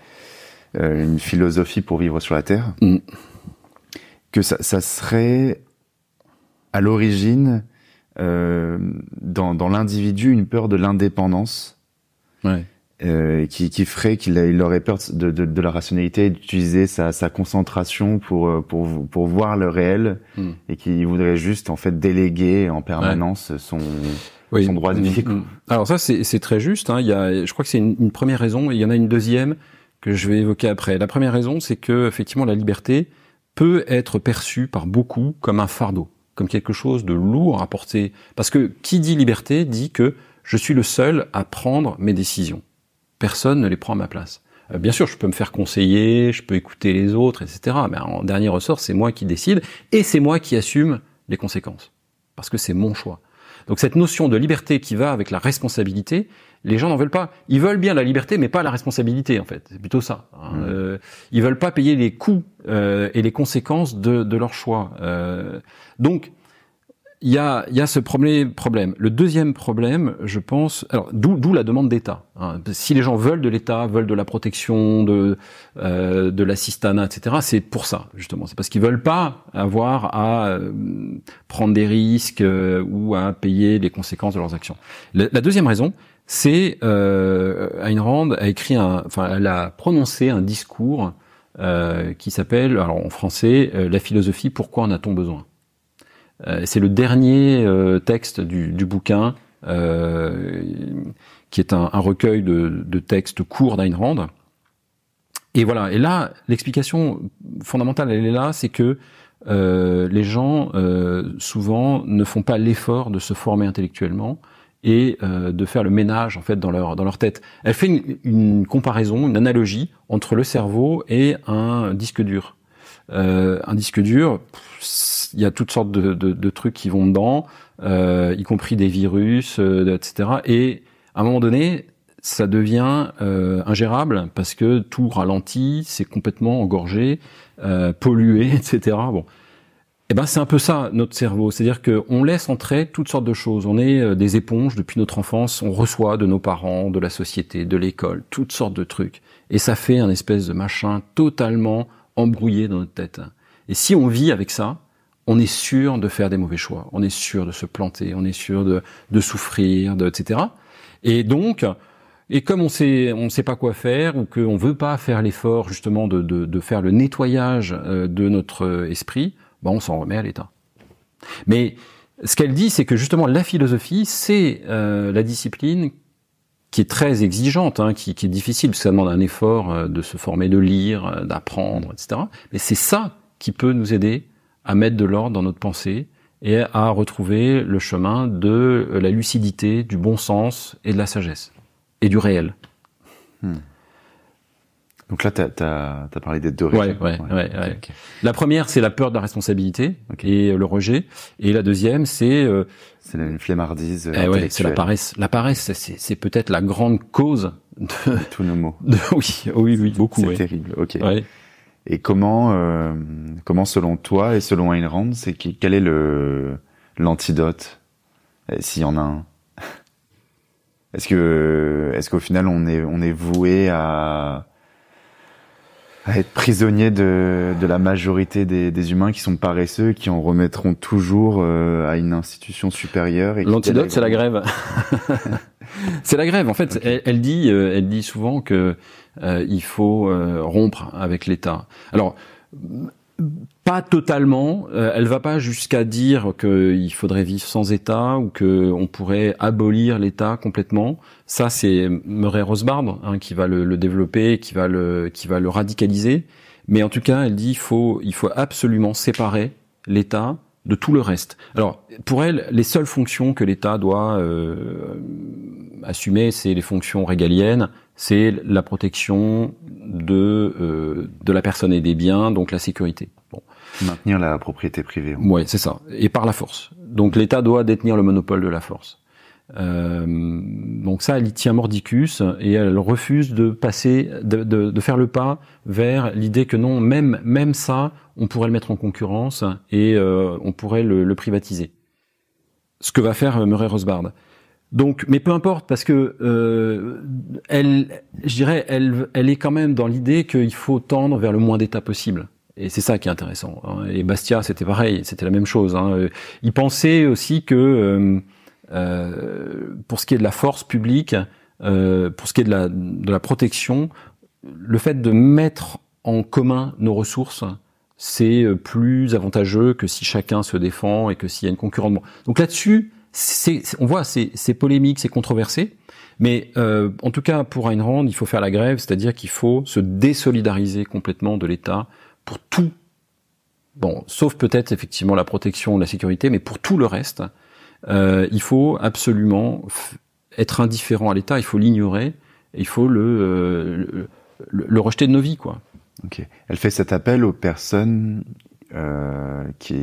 euh, une philosophie pour vivre sur la Terre, mm. que ça, serait à l'origine euh, dans, l'individu une peur de l'indépendance euh, qui, ferait qu'il aurait peur de, la rationalité, d'utiliser sa, concentration pour, pour, pour voir le réel mm. et qu'il voudrait juste en fait déléguer en permanence son droit de vie. Mm. Alors ça, c'est très juste. Hein. Il y a, je crois que c'est une, première raison. Il y en a une deuxième que je vais évoquer après. La première raison, c'est que effectivement la liberté peut être perçue par beaucoup comme un fardeau, comme quelque chose de lourd à porter, parce que qui dit liberté dit que je suis le seul à prendre mes décisions. Personne ne les prend à ma place. Euh, bien sûr, je peux me faire conseiller, je peux écouter les autres, etc. Mais en dernier ressort, c'est moi qui décide et c'est moi qui assume les conséquences. Parce que c'est mon choix. Donc cette notion de liberté qui va avec la responsabilité, les gens n'en veulent pas. Ils veulent bien la liberté, mais pas la responsabilité, en fait. C'est plutôt ça. Hein. Mmh. Euh, ils veulent pas payer les coûts euh, et les conséquences de, leur choix. Euh, donc, il y a, ce premier problème. Le deuxième problème, je pense, alors d'où la demande d'État. Hein. Si les gens veulent de l'État, veulent de la protection, de l'assistanat, etc. C'est pour ça justement. C'est parce qu'ils veulent pas avoir à prendre des risques ou à payer les conséquences de leurs actions. la deuxième raison, c'est euh, Rand a écrit un, enfin, elle a prononcé un discours euh, qui s'appelle, alors en français, euh, La philosophie, pourquoi en a-t-on besoin euh, C'est le dernier texte du, bouquin, qui est un, recueil de, textes courts d'Ayn Rand. Et voilà. Et là, l'explication fondamentale, elle est là, c'est que les gens souvent ne font pas l'effort de se former intellectuellement et euh, de faire le ménage en fait dans leur dans leur tête. Elle fait une, une comparaison, une analogie entre le cerveau et un disque dur. Euh, un disque dur, il y a toutes sortes de, de, de trucs qui vont dedans, euh, y compris des virus, euh, etc. Et à un moment donné, ça devient euh, ingérable parce que tout ralentit, c'est complètement engorgé, pollué, etc. Bon, eh ben, c'est un peu ça notre cerveau, c'est-à-dire qu'on laisse entrer toutes sortes de choses. On est euh, des éponges depuis notre enfance, on reçoit de nos parents, de la société, de l'école, toutes sortes de trucs, et ça fait un espèce de machin totalement embrouillé dans notre tête. Et si on vit avec ça, on est sûr de faire des mauvais choix, on est sûr de se planter, on est sûr de, souffrir, de, etc. Et donc, et comme on ne sait pas quoi faire ou qu'on veut pas faire l'effort justement de, faire le nettoyage euh, de notre euh, esprit, bon, on s'en remet à l'État. Mais ce qu'elle dit, c'est que justement la philosophie, c'est euh, la discipline qui est très exigeante, hein, qui, est difficile, parce que ça demande un effort euh, de se former, de lire, euh, d'apprendre, etc. Mais c'est ça qui peut nous aider à mettre de l'ordre dans notre pensée et à retrouver le chemin de la lucidité, du bon sens et de la sagesse, et du réel. Hmm. Donc là, tu as, parlé des deux Ouais, ouais, ouais, ouais, La première, c'est la peur de la responsabilité et euh, le rejet. Et la deuxième, c'est... Euh, c'est une flemmardise euh, eh ouais, C'est la paresse. La paresse, c'est peut-être la grande cause de... tous nos maux. Oui, oui, oui, beaucoup. C'est terrible, ok. Et comment, comment selon toi et selon Ayn Rand, c'est quel est le l'antidote, eh, s'il y en a un Est-ce que, est-ce qu'au final, on est, on est voué à à être prisonnier de, de la majorité des, des, humains qui sont paresseux, qui en remettront toujours euh, à une institution supérieure. L'antidote, c'est la grève. c'est la grève. En fait, elle, dit, euh, elle dit souvent que euh, il faut rompre avec l'État. Alors pas totalement. Elle euh, elle va pas jusqu'à dire qu'il faudrait vivre sans État ou qu'on pourrait abolir l'État complètement. Ça, c'est Murray Rosebard hein, qui va le, le, développer, qui va le, qui va le radicaliser. Mais en tout cas, elle dit il faut, il faut absolument séparer l'État de tout le reste. Alors, pour elle, les seules fonctions que l'État doit euh, assumer, c'est les fonctions régaliennes, c'est la protection de euh, de la personne et des biens, donc la sécurité. Maintenir la propriété privée. Hein. Oui, c'est ça. Et par la force. Donc l'État doit détenir le monopole de la force. Euh, donc ça, elle y tient mordicus et elle refuse de passer, de, de, faire le pas vers l'idée que non, même même ça, on pourrait le mettre en concurrence et euh, on pourrait le, le, privatiser. Ce que va faire Murray Rosbard donc, mais peu importe, parce que euh, elle, je dirais, elle, elle est quand même dans l'idée qu'il faut tendre vers le moins d'État possible. Et c'est ça qui est intéressant. Hein. Et Bastia, c'était pareil, c'était la même chose. Hein. Euh, Il pensait aussi que, euh, euh, pour ce qui est de la force publique, pour ce qui est de la, de la protection, le fait de mettre en commun nos ressources, c'est plus avantageux que si chacun se défend et que s'il y a une concurrence. Donc là-dessus, on voit, c'est polémique, c'est controversé, mais euh, en tout cas pour Ayn Rand, il faut faire la grève, c'est-à-dire qu'il faut se désolidariser complètement de l'État pour tout. Bon, sauf peut-être effectivement la protection, la sécurité, mais pour tout le reste, euh, il faut absolument être indifférent à l'État, il faut l'ignorer, il faut euh, le, le, rejeter de nos vies, quoi. Elle fait cet appel aux personnes qui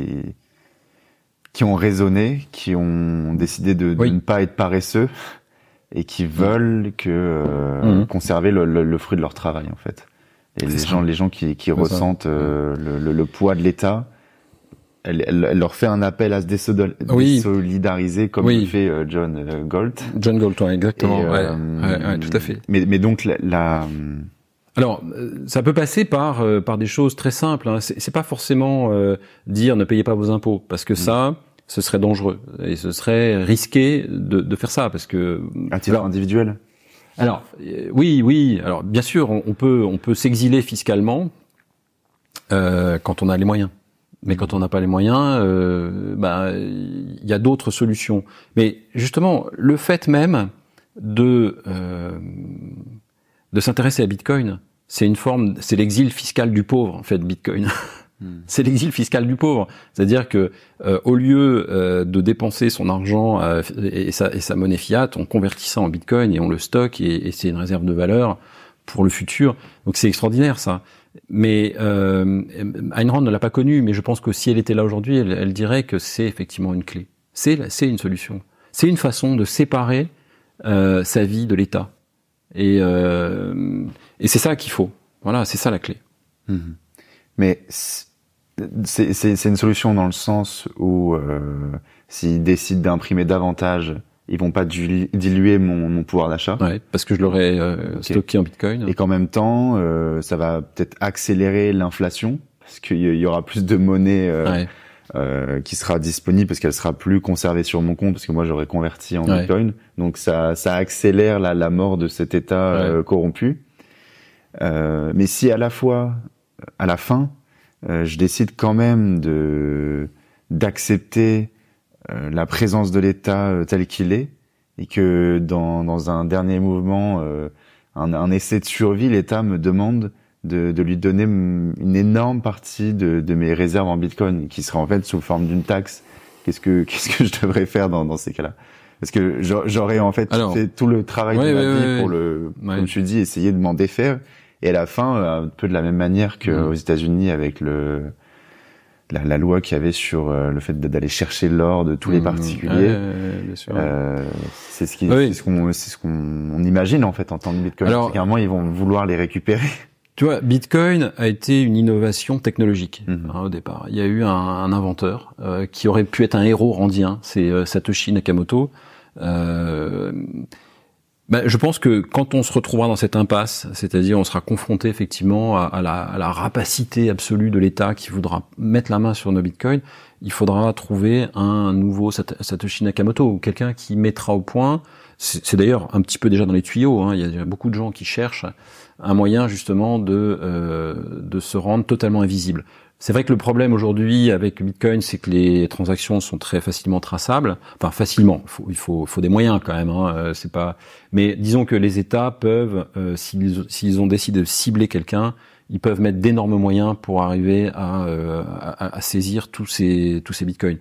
qui ont raisonné, qui ont décidé de, ne pas être paresseux et qui mm. veulent que euh, mm. conserver le, fruit de leur travail en fait. Et les gens, les gens qui, qui ressentent euh, mm. le, poids de l'État, elle, leur fait un appel à se désolidariser comme le fait euh, John Galt. John Galt, ouais, exactement. ouais, tout à fait. Mais, mais donc la alors, euh, ça peut passer par euh, par des choses très simples. Hein. C'est pas forcément euh, dire ne payez pas vos impôts, parce que mm. ça, ce serait dangereux et ce serait risqué de, de faire ça, parce que à titre individuel. Alors oui, oui. Alors bien sûr, on, peut on peut s'exiler fiscalement quand on a les moyens. Mais quand mm. on n'a pas les moyens, ben, il y a d'autres solutions. Mais justement, le fait même de de s'intéresser à Bitcoin, c'est une forme, c'est l'exil fiscal du pauvre en fait, Bitcoin. Hmm. C'est l'exil fiscal du pauvre, c'est-à-dire que euh, au lieu euh, de dépenser son argent euh, et, sa, et, sa, monnaie fiat, on convertit ça en Bitcoin et on le stocke et, c'est une réserve de valeur pour le futur. Donc c'est extraordinaire ça. Mais euh, Ayn Rand ne l'a pas connu, mais je pense que si elle était là aujourd'hui, elle, dirait que c'est effectivement une clé. C'est c'est une solution. C'est une façon de séparer sa vie de l'État. Et, euh, et c'est ça qu'il faut. Voilà, c'est ça la clé. Mhm. Mais c'est une solution dans le sens où euh, s'ils décident d'imprimer davantage, ils vont pas diluer mon, mon pouvoir d'achat. Ouais, parce que je l'aurais euh, stocké en Bitcoin. Et qu'en même temps, euh, ça va peut-être accélérer l'inflation parce qu'il y aura plus de monnaie euh, euh, qui sera disponible parce qu'elle sera plus conservée sur mon compte parce que moi j'aurais converti en Bitcoin. Donc ça, ça accélère la, la mort de cet État euh, corrompu. Euh, mais si à la fois, à la fin, euh, je décide quand même de d'accepter la présence de l'État tel qu'il est et que dans, dans un dernier mouvement, un, un, essai de survie, l'État me demande de, lui donner une énorme partie de, de, mes réserves en Bitcoin, qui serait en fait sous forme d'une taxe. Qu'est-ce que qu'est-ce que je devrais faire dans, dans ces cas-là Parce que j'aurais en fait fait tout le travail de ma vie pour le, comme je dis, essayer de m'en défaire. Et à la fin, euh, un peu de la même manière que mm. aux États-Unis avec le la, loi qu'il y avait sur euh, le fait d'aller chercher l'or de tous les mm. particuliers. euh, c'est ce qu'on ce qu'on imagine en fait en tant que Bitcoin. clairement, ils vont vouloir les récupérer. Tu vois, Bitcoin a été une innovation technologique mhm. hein, au départ. Il y a eu un, inventeur euh, qui aurait pu être un héros randien, c'est euh, Satoshi Nakamoto. Euh, ben, je pense que quand on se retrouvera dans cette impasse, c'est-à-dire on sera confronté effectivement à, la, rapacité absolue de l'État qui voudra mettre la main sur nos bitcoins, il faudra trouver un nouveau Satoshi Nakamoto ou quelqu'un qui mettra au point. C'est d'ailleurs un petit peu déjà dans les tuyaux. Hein. il y a beaucoup de gens qui cherchent un moyen justement de euh, de se rendre totalement invisible. C'est vrai que le problème aujourd'hui avec Bitcoin, c'est que les transactions sont très facilement traçables. Enfin, facilement. Faut, il faut, faut des moyens quand même. Hein. Euh, c'est pas. Mais disons que les États peuvent, euh, s'ils ont décidé de cibler quelqu'un, ils peuvent mettre d'énormes moyens pour arriver euh, à, à, saisir tous ces tous ces Bitcoins.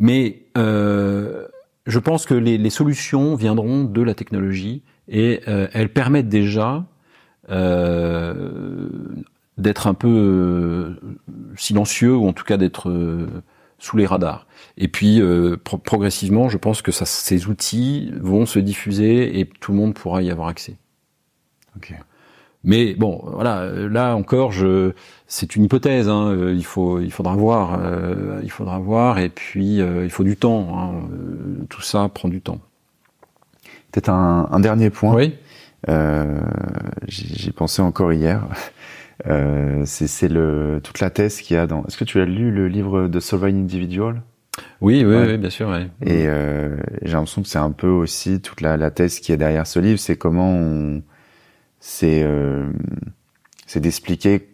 Mais euh, je pense que les, les, solutions viendront de la technologie et euh, elles permettent déjà euh, d'être un peu euh, silencieux ou en tout cas d'être euh, sous les radars. Et puis progressivement, je pense que ça, ces outils vont se diffuser et tout le monde pourra y avoir accès. Mais bon, voilà, là encore, je, c'est une hypothèse. Hein, il faut, il faudra voir, il faudra voir, et puis il faut du temps. Hein, tout ça prend du temps. Peut-être un, un, dernier point. Oui. Euh, j'y pensais encore hier. Euh, c'est le toute la thèse qu'il y a dans. Est-ce que tu as lu le livre de Sovereign Individual oui, oui, oui, bien sûr. Ouais. Et euh, j'ai l'impression que c'est un peu aussi toute la, la, thèse qui est derrière ce livre, c'est comment on, c'est, euh, c'est d'expliquer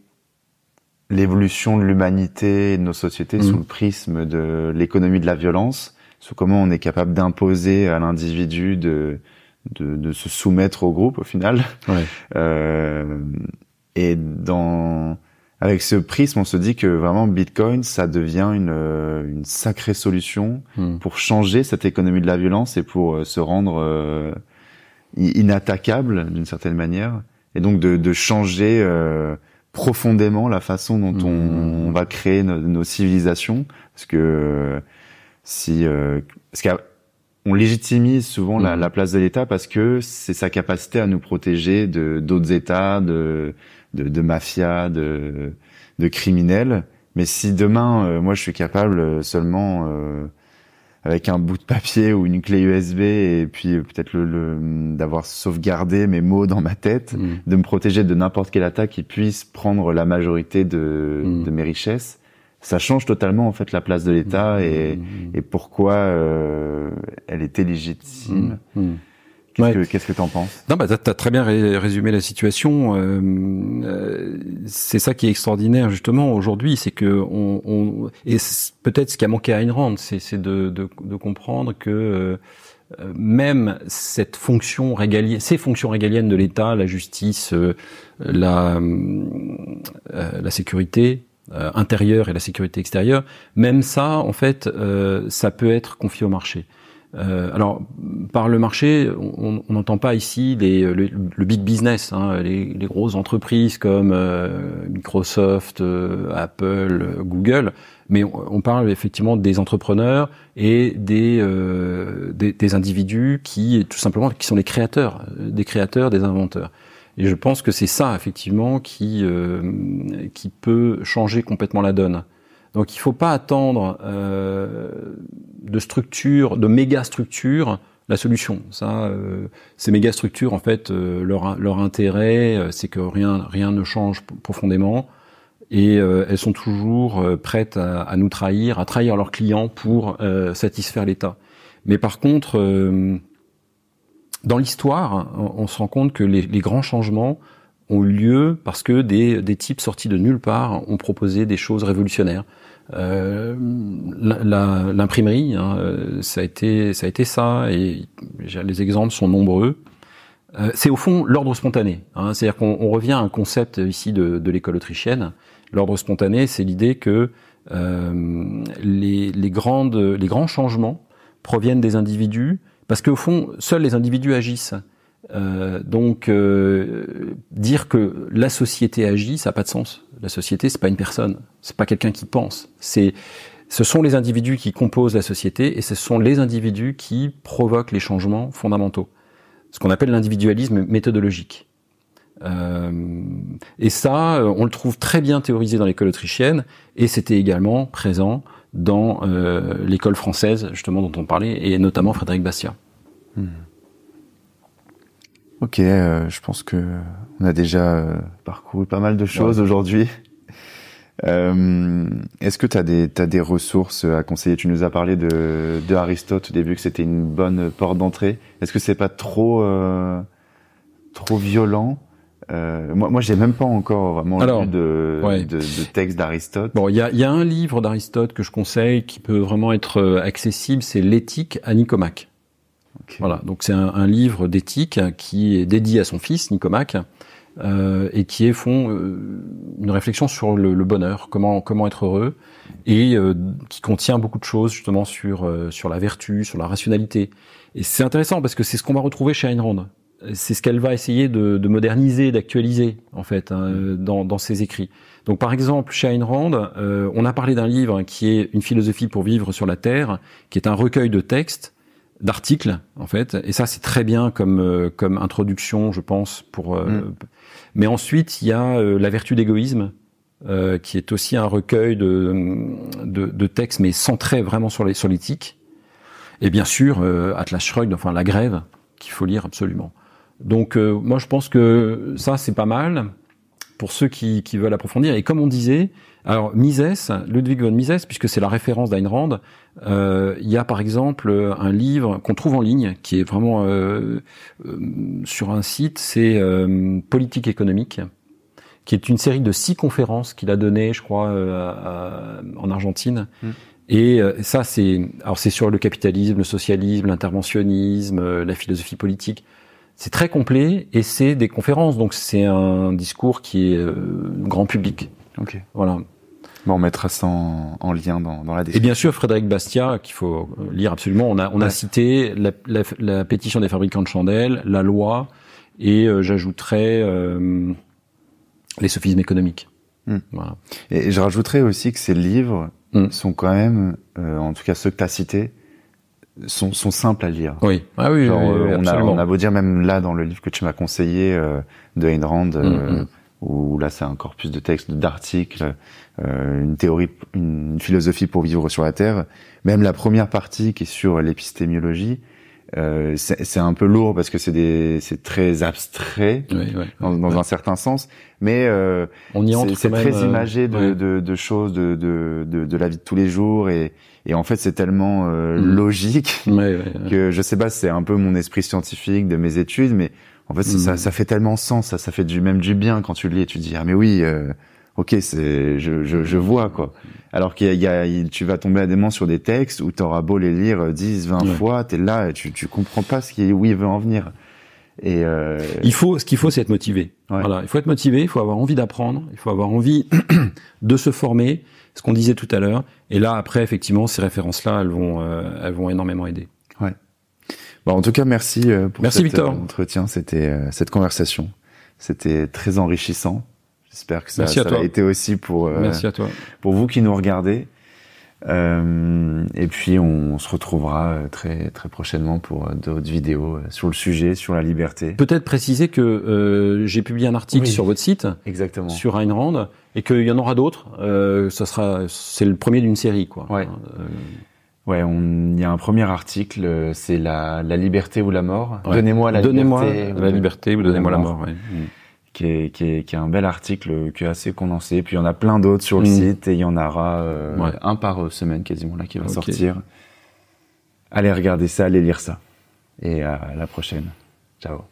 l'évolution de l'humanité et de nos sociétés sous mm. le prisme de l'économie de la violence, sous comment on est capable d'imposer à l'individu de de, de, se soumettre au groupe au final. Ouais. Euh, et dans avec ce prisme, on se dit que vraiment Bitcoin, ça devient une, euh, une sacrée solution hmm. pour changer cette économie de la violence et pour euh, se rendre euh, inattaquable d'une certaine manière, et donc de, de changer profondément la façon dont hmm. on, va créer nos, civilisations, parce que si euh, parce on légitimise souvent mm. la, place de l'État parce que c'est sa capacité à nous protéger de d'autres États, de de, mafias, de de criminels. Mais si demain, euh, moi, je suis capable euh, seulement euh, avec un bout de papier ou une clé USB et puis peut-être le, d'avoir sauvegardé mes mots dans ma tête, mm. de me protéger de n'importe quelle attaque qui puisse prendre la majorité de, mm. de mes richesses, ça change totalement en fait la place de l'État mmh, et, mmh, mmh. et, pourquoi euh, elle était légitime. Qu'est-ce que tu que en penses Non, bah t'as très bien résumé la situation. Euh, euh, c'est ça qui est extraordinaire justement aujourd'hui, c'est que on, on et peut-être ce qui a manqué à Ayn Rand, c'est de, de, de, comprendre que euh, même cette fonction régalienne, ces fonctions régaliennes de l'État, la justice, euh, la, la sécurité, euh, intérieure et la sécurité extérieure, même ça, en fait, euh, ça peut être confié au marché. Euh, alors, par le marché, on n'entend pas ici euh, le, big business, hein, les, les, grosses entreprises comme euh, Microsoft, Apple, Google, mais on, on, parle effectivement des entrepreneurs et des, des, des individus qui, tout simplement, qui sont les créateurs, des créateurs, des inventeurs. Et je pense que c'est ça, effectivement, qui, euh, qui peut changer complètement la donne. Donc il ne faut pas attendre euh, de structure, de méga structure, la solution. Ça, euh, ces méga structures, en fait, euh, leur, leur intérêt, euh, c'est que rien, rien ne change profondément et elles sont toujours prêtes à, à, nous trahir, à trahir leurs clients pour euh, satisfaire l'État. Mais par contre, dans l'histoire, on, se rend compte que les, grands changements ont eu lieu parce que des, types sortis de nulle part ont proposé des choses révolutionnaires. Euh, l'imprimerie, hein, euh, ça a été ça, et les exemples sont nombreux. Euh, c'est au fond l'ordre spontané, hein, c'est-à-dire qu'on revient à un concept ici de, l'école autrichienne. L'ordre spontané, c'est l'idée que les, les grands changements proviennent des individus parce qu'au fond, seuls les individus agissent. Euh, donc euh, dire que la société agit, ça n'a pas de sens. La société, c'est pas une personne, c'est pas quelqu'un qui pense. C'est, ce sont les individus qui composent la société et ce sont les individus qui provoquent les changements fondamentaux. Ce qu'on appelle l'individualisme méthodologique. Euh, et ça, on le trouve très bien théorisé dans l'école autrichienne et c'était également présent dans euh, l'école française, justement, dont on parlait, et notamment Frédéric Bastiat. Hmm. Ok, euh, je pense que on a déjà euh, parcouru pas mal de choses aujourd'hui. Est-ce que tu as, as, des ressources à conseiller Tu nous as parlé de, de Aristote au début, que c'était une bonne porte d'entrée. Est-ce que c'est pas trop, trop violent euh, moi, moi, j'ai même pas encore vraiment Alors, de, de, texte d'Aristote. Bon, il y a, y a, un livre d'Aristote que je conseille qui peut vraiment être euh, accessible, c'est l'éthique à Nicomaque. Voilà, donc c'est un, un, livre d'éthique qui est dédié à son fils Nicomaque euh, et qui est font euh, une réflexion sur le, le, bonheur, comment comment être heureux et euh, qui contient beaucoup de choses justement sur sur la vertu, sur la rationalité. Et c'est intéressant parce que c'est ce qu'on va retrouver chez Ayn Rand c'est ce qu'elle va essayer de, moderniser, d'actualiser en fait hein, mm. dans, ses écrits. Donc par exemple chez Ayn Rand, euh, on a parlé d'un livre qui est Une philosophie pour vivre sur la terre, qui est un recueil de textes, d'articles en fait, et ça c'est très bien comme euh, comme introduction, je pense. Pour euh, mm. mais ensuite il y a La vertu d'égoïsme. qui est aussi un recueil de, de, textes, mais centré vraiment sur l'éthique. et bien sûr, Atlas Shrugged, enfin La Grève, qu'il faut lire absolument. Donc euh, moi je pense que ça c'est pas mal pour ceux qui, qui, veulent approfondir. Et comme on disait, alors Mises, Ludwig von Mises, puisque c'est la référence d'Ayn Rand, euh, il y a par exemple un livre qu'on trouve en ligne, qui est vraiment euh, euh, sur un site, c'est Politique économique, qui est une série de six conférences qu'il a données, je crois, en Argentine. Hum. Et ça, c'est alors c'est sur le capitalisme, le socialisme, l'interventionnisme, la philosophie politique. C'est très complet et c'est des conférences, donc c'est un discours qui est euh, grand public. Ok. Voilà. Bon, on mettra ça en, lien dans, dans, la description. Et bien sûr, Frédéric Bastiat, qu'il faut lire absolument. On a, on a cité la, pétition des fabricants de chandelles, la loi, et euh, j'ajouterai euh, les sophismes économiques. Hmm. Et je rajouterai aussi que ces livres hmm. sont quand même, en tout cas ceux que tu as cités, sont, sont simples à lire. Oui, ah euh, on, a, on, beau dire même là dans le livre que tu m'as conseillé euh, de Ayn Rand, euh, mm, mm. où là c'est un corpus de textes, d'articles, euh, une théorie, une philosophie pour vivre sur la Terre. Même la première partie qui est sur l'épistémiologie, euh, c'est un peu lourd parce que c'est des c'est très abstrait dans, dans un certain sens mais euh, on y c'est très euh, imagé de, de, de, choses de, de, de, la vie de tous les jours et, et en fait c'est tellement euh, mhm. logique que je sais pas c'est un peu mon esprit scientifique de mes études mais en fait ça, mhm. ça fait tellement sens ça ça fait du même du bien quand tu lis et tu te dis ah mais oui euh, ok, c'est, je, je, je, vois quoi. Alors qu'il y a, tu vas tomber à des sur des textes où t'auras beau les lire 10, 20 fois, fois, t'es là, et tu, tu comprends pas ce qui, où il veut en venir. Et euh... il faut, ce qu'il faut, c'est être motivé. Voilà, il faut être motivé, il faut avoir envie d'apprendre, il faut avoir envie de se former, ce qu'on disait tout à l'heure. Et là, après, effectivement, ces références-là, elles vont, euh, elles vont énormément aider. Ouais. Bon, en tout cas, merci euh, pour cet euh, entretien, c'était cette conversation, c'était très enrichissant. J'espère que ça, a été aussi pour, euh, pour vous qui nous regardez. Euh, et puis on se retrouvera euh, très très prochainement pour d'autres vidéos sur le sujet, sur la liberté. Peut-être préciser que j'ai publié un article sur votre site, exactement, sur Ayn Rand, et qu'il y en aura d'autres. ça sera, c'est le premier d'une série, quoi. Ouais. Hein, ouais, il y a un premier article, c'est la, liberté ou la mort. Donnez-moi la, liberté. ou donnez-moi la mort. Mm qui est, un bel article euh, qui est assez condensé. Puis il y en a plein d'autres sur le mm. site et il y en aura euh, un par euh, semaine quasiment là qui va sortir. Allez regarder ça, allez lire ça. Et à la prochaine. Ciao.